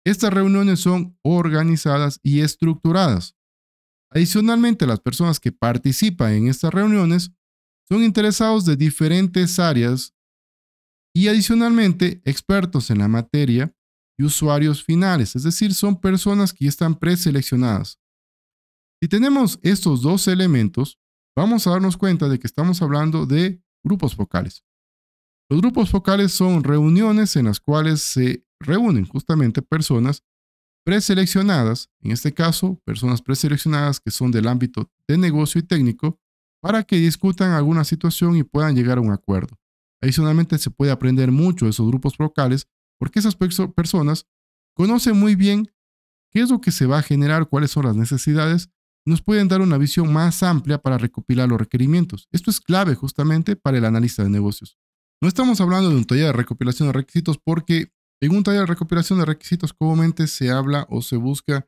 Estas reuniones son organizadas y estructuradas. Adicionalmente, las personas que participan en estas reuniones son interesados de diferentes áreas y adicionalmente expertos en la materia y usuarios finales, es decir, son personas que están preseleccionadas. Si tenemos estos dos elementos, vamos a darnos cuenta de que estamos hablando de grupos focales. Los grupos focales son reuniones en las cuales se reúnen justamente personas preseleccionadas, en este caso, personas preseleccionadas que son del ámbito de negocio y técnico, para que discutan alguna situación y puedan llegar a un acuerdo. Adicionalmente, se puede aprender mucho de esos grupos focales porque esas personas conocen muy bien qué es lo que se va a generar, cuáles son las necesidades nos pueden dar una visión más amplia para recopilar los requerimientos. Esto es clave justamente para el analista de negocios. No estamos hablando de un taller de recopilación de requisitos porque en un taller de recopilación de requisitos comúnmente se habla o se busca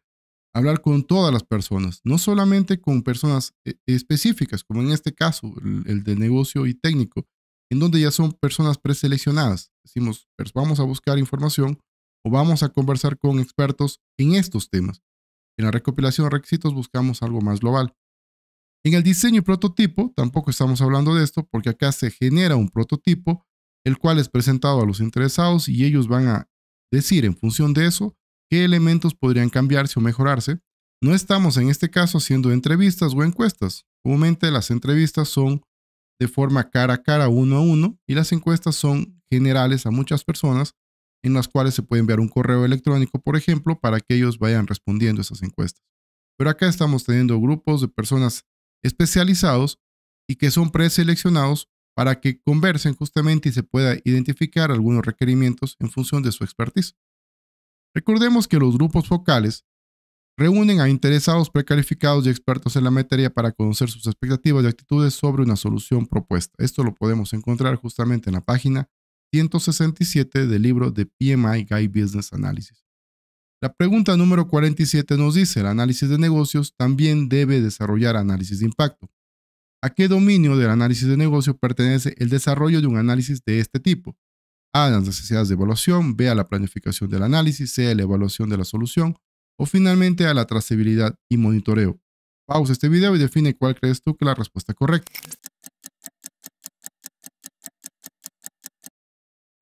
hablar con todas las personas, no solamente con personas eh, específicas, como en este caso, el de negocio y técnico, en donde ya son personas preseleccionadas. Decimos, pues vamos a buscar información o vamos a conversar con expertos en estos temas. En la recopilación de requisitos buscamos algo más global. En el diseño y prototipo, tampoco estamos hablando de esto porque acá se genera un prototipo, el cual es presentado a los interesados y ellos van a decir en función de eso qué elementos podrían cambiarse o mejorarse. No estamos en este caso haciendo entrevistas o encuestas. Comúnmente las entrevistas son de forma cara a cara, uno a uno, y las encuestas son generales a muchas personas en las cuales se puede enviar un correo electrónico, por ejemplo, para que ellos vayan respondiendo esas encuestas. Pero acá estamos teniendo grupos de personas especializados y que son preseleccionados para que conversen justamente y se pueda identificar algunos requerimientos en función de su expertise. Recordemos que los grupos focales reúnen a interesados precalificados y expertos en la materia para conocer sus expectativas y actitudes sobre una solución propuesta. Esto lo podemos encontrar justamente en la página 167 del libro de PMI Guide Business Analysis. La pregunta número 47 nos dice, el análisis de negocios también debe desarrollar análisis de impacto. ¿A qué dominio del análisis de negocio pertenece el desarrollo de un análisis de este tipo? A. Las necesidades de evaluación, B. A la planificación del análisis, C. la evaluación de la solución o finalmente a la trazabilidad y monitoreo. Pausa este video y define cuál crees tú que es la respuesta correcta.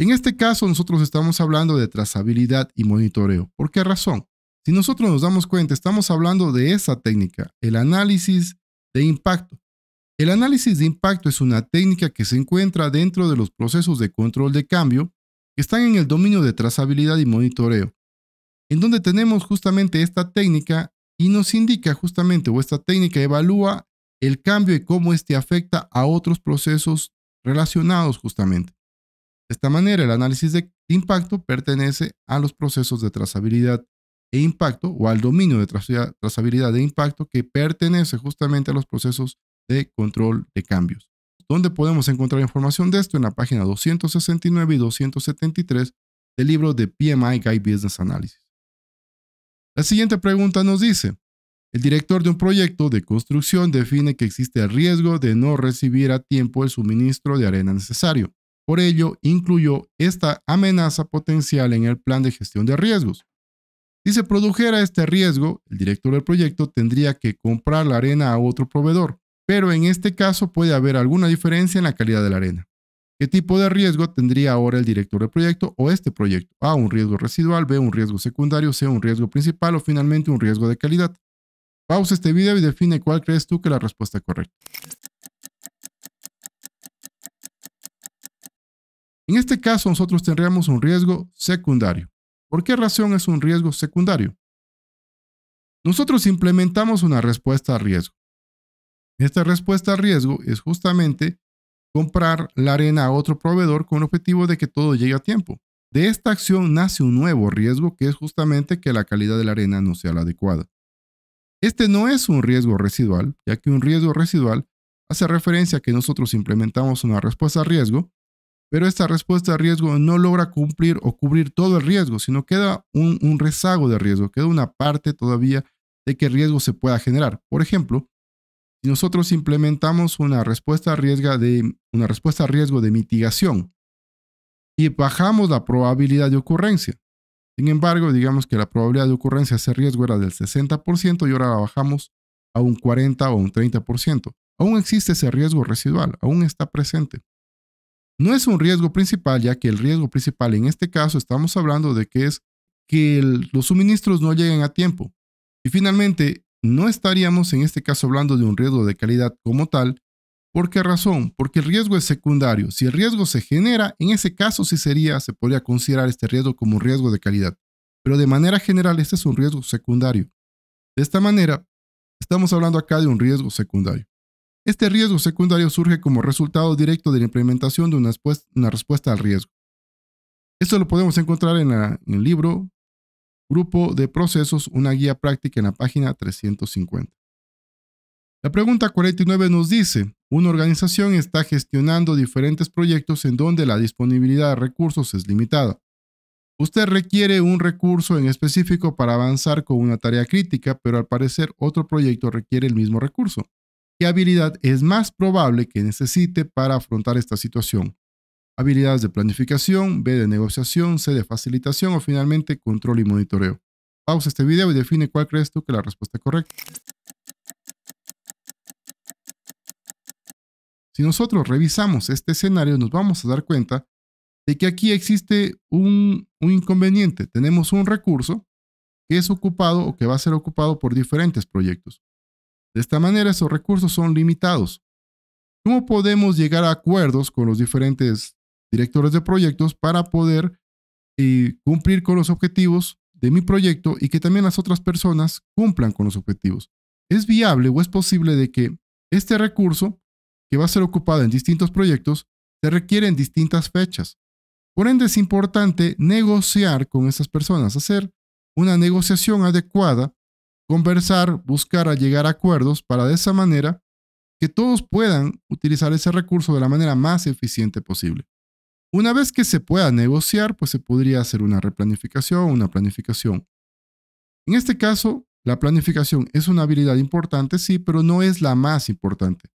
En este caso, nosotros estamos hablando de trazabilidad y monitoreo. ¿Por qué razón? Si nosotros nos damos cuenta, estamos hablando de esa técnica, el análisis de impacto. El análisis de impacto es una técnica que se encuentra dentro de los procesos de control de cambio que están en el dominio de trazabilidad y monitoreo, en donde tenemos justamente esta técnica y nos indica justamente, o esta técnica evalúa el cambio y cómo este afecta a otros procesos relacionados justamente. De esta manera, el análisis de impacto pertenece a los procesos de trazabilidad e impacto o al dominio de trazabilidad de impacto que pertenece justamente a los procesos de control de cambios. Donde podemos encontrar información de esto? En la página 269 y 273 del libro de PMI Guide Business Analysis. La siguiente pregunta nos dice, el director de un proyecto de construcción define que existe el riesgo de no recibir a tiempo el suministro de arena necesario. Por ello, incluyó esta amenaza potencial en el plan de gestión de riesgos. Si se produjera este riesgo, el director del proyecto tendría que comprar la arena a otro proveedor, pero en este caso puede haber alguna diferencia en la calidad de la arena. ¿Qué tipo de riesgo tendría ahora el director del proyecto o este proyecto? A, un riesgo residual, B, un riesgo secundario, C, un riesgo principal o finalmente un riesgo de calidad. Pausa este video y define cuál crees tú que es la respuesta correcta. En este caso, nosotros tendríamos un riesgo secundario. ¿Por qué razón es un riesgo secundario? Nosotros implementamos una respuesta a riesgo. Esta respuesta a riesgo es justamente comprar la arena a otro proveedor con el objetivo de que todo llegue a tiempo. De esta acción nace un nuevo riesgo que es justamente que la calidad de la arena no sea la adecuada. Este no es un riesgo residual, ya que un riesgo residual hace referencia a que nosotros implementamos una respuesta a riesgo pero esta respuesta a riesgo no logra cumplir o cubrir todo el riesgo, sino queda un, rezago de riesgo, queda una parte todavía de que riesgo se pueda generar. Por ejemplo, si nosotros implementamos una respuesta a riesgo de, una respuesta a riesgo de mitigación y bajamos la probabilidad de ocurrencia, sin embargo, digamos que la probabilidad de ocurrencia de ese riesgo era del 60% y ahora la bajamos a un 40 o un 30%. Aún existe ese riesgo residual, aún está presente. No es un riesgo principal, ya que el riesgo principal en este caso estamos hablando de que es que los suministros no lleguen a tiempo. Y finalmente, no estaríamos en este caso hablando de un riesgo de calidad como tal. ¿Por qué razón? Porque el riesgo es secundario. Si el riesgo se genera, en ese caso sí sería, se podría considerar este riesgo como un riesgo de calidad. Pero de manera general, este es un riesgo secundario. De esta manera, estamos hablando acá de un riesgo secundario. Este riesgo secundario surge como resultado directo de la implementación de una, respuesta al riesgo. Esto lo podemos encontrar en el libro Grupo de Procesos, una guía práctica en la página 350. La pregunta 49 nos dice, una organización está gestionando diferentes proyectos en donde la disponibilidad de recursos es limitada. Usted requiere un recurso en específico para avanzar con una tarea crítica, pero al parecer otro proyecto requiere el mismo recurso. ¿Qué habilidad es más probable que necesite para afrontar esta situación? Habilidades de planificación, B de negociación, C de facilitación o finalmente control y monitoreo. Pausa este video y define cuál crees tú que es la respuesta correcta. Si nosotros revisamos este escenario, nos vamos a dar cuenta de que aquí existe un, un, inconveniente. Tenemos un recurso que es ocupado o que va a ser ocupado por diferentes proyectos. De esta manera, esos recursos son limitados. ¿Cómo podemos llegar a acuerdos con los diferentes directores de proyectos para poder eh, cumplir con los objetivos de mi proyecto y que también las otras personas cumplan con los objetivos? ¿Es viable o es posible de que este recurso, que va a ser ocupado en distintos proyectos, se requiere en distintas fechas? Por ende, es importante negociar con esas personas, hacer una negociación adecuada conversar, buscar a llegar a acuerdos para de esa manera que todos puedan utilizar ese recurso de la manera más eficiente posible. Una vez que se pueda negociar, pues se podría hacer una replanificación, una planificación. En este caso, la planificación es una habilidad importante, sí, pero no es la más importante.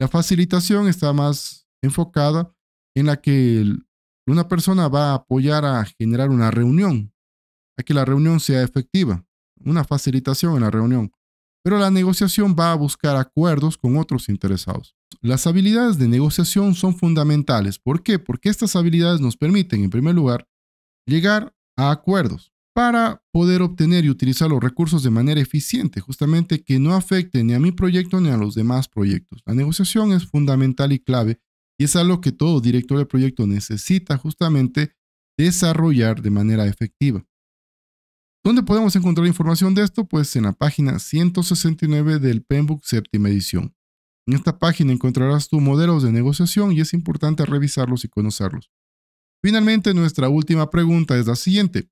La facilitación está más enfocada en la que una persona va a apoyar a generar una reunión, a que la reunión sea efectiva una facilitación en la reunión, pero la negociación va a buscar acuerdos con otros interesados. Las habilidades de negociación son fundamentales. ¿Por qué? Porque estas habilidades nos permiten, en primer lugar, llegar a acuerdos para poder obtener y utilizar los recursos de manera eficiente, justamente que no afecte ni a mi proyecto ni a los demás proyectos. La negociación es fundamental y clave y es algo que todo director de proyecto necesita justamente desarrollar de manera efectiva. ¿Dónde podemos encontrar información de esto? Pues en la página 169 del PenBook séptima edición. En esta página encontrarás tus modelos de negociación y es importante revisarlos y conocerlos. Finalmente, nuestra última pregunta es la siguiente.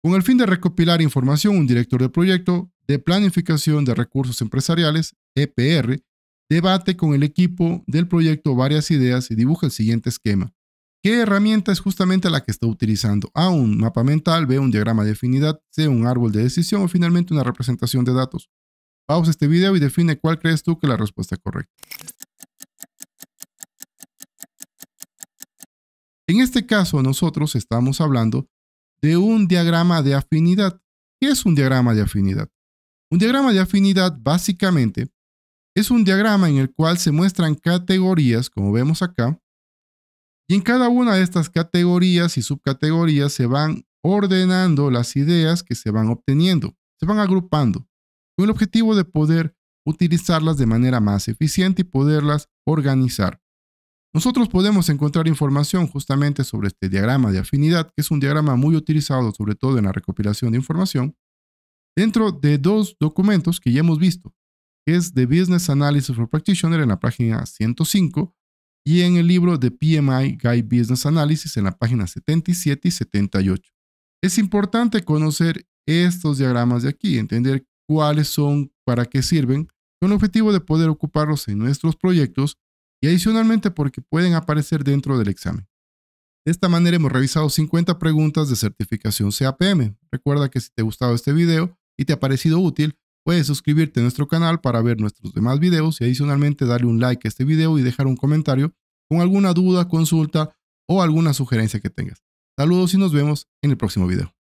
Con el fin de recopilar información, un director de proyecto de planificación de recursos empresariales, EPR, debate con el equipo del proyecto varias ideas y dibuja el siguiente esquema. ¿Qué herramienta es justamente la que está utilizando? A, un mapa mental, B, un diagrama de afinidad, C, un árbol de decisión o finalmente una representación de datos. Pausa este video y define cuál crees tú que es la respuesta correcta. En este caso, nosotros estamos hablando de un diagrama de afinidad. ¿Qué es un diagrama de afinidad? Un diagrama de afinidad básicamente es un diagrama en el cual se muestran categorías, como vemos acá, y en cada una de estas categorías y subcategorías se van ordenando las ideas que se van obteniendo, se van agrupando, con el objetivo de poder utilizarlas de manera más eficiente y poderlas organizar. Nosotros podemos encontrar información justamente sobre este diagrama de afinidad, que es un diagrama muy utilizado sobre todo en la recopilación de información, dentro de dos documentos que ya hemos visto, que es The Business Analysis for Practitioner en la página 105 y en el libro de PMI Guide Business Analysis en la página 77 y 78. Es importante conocer estos diagramas de aquí, entender cuáles son, para qué sirven, con el objetivo de poder ocuparlos en nuestros proyectos y adicionalmente porque pueden aparecer dentro del examen. De esta manera hemos revisado 50 preguntas de certificación CAPM. Recuerda que si te ha gustado este video y te ha parecido útil, Puedes suscribirte a nuestro canal para ver nuestros demás videos y adicionalmente darle un like a este video y dejar un comentario con alguna duda, consulta o alguna sugerencia que tengas. Saludos y nos vemos en el próximo video.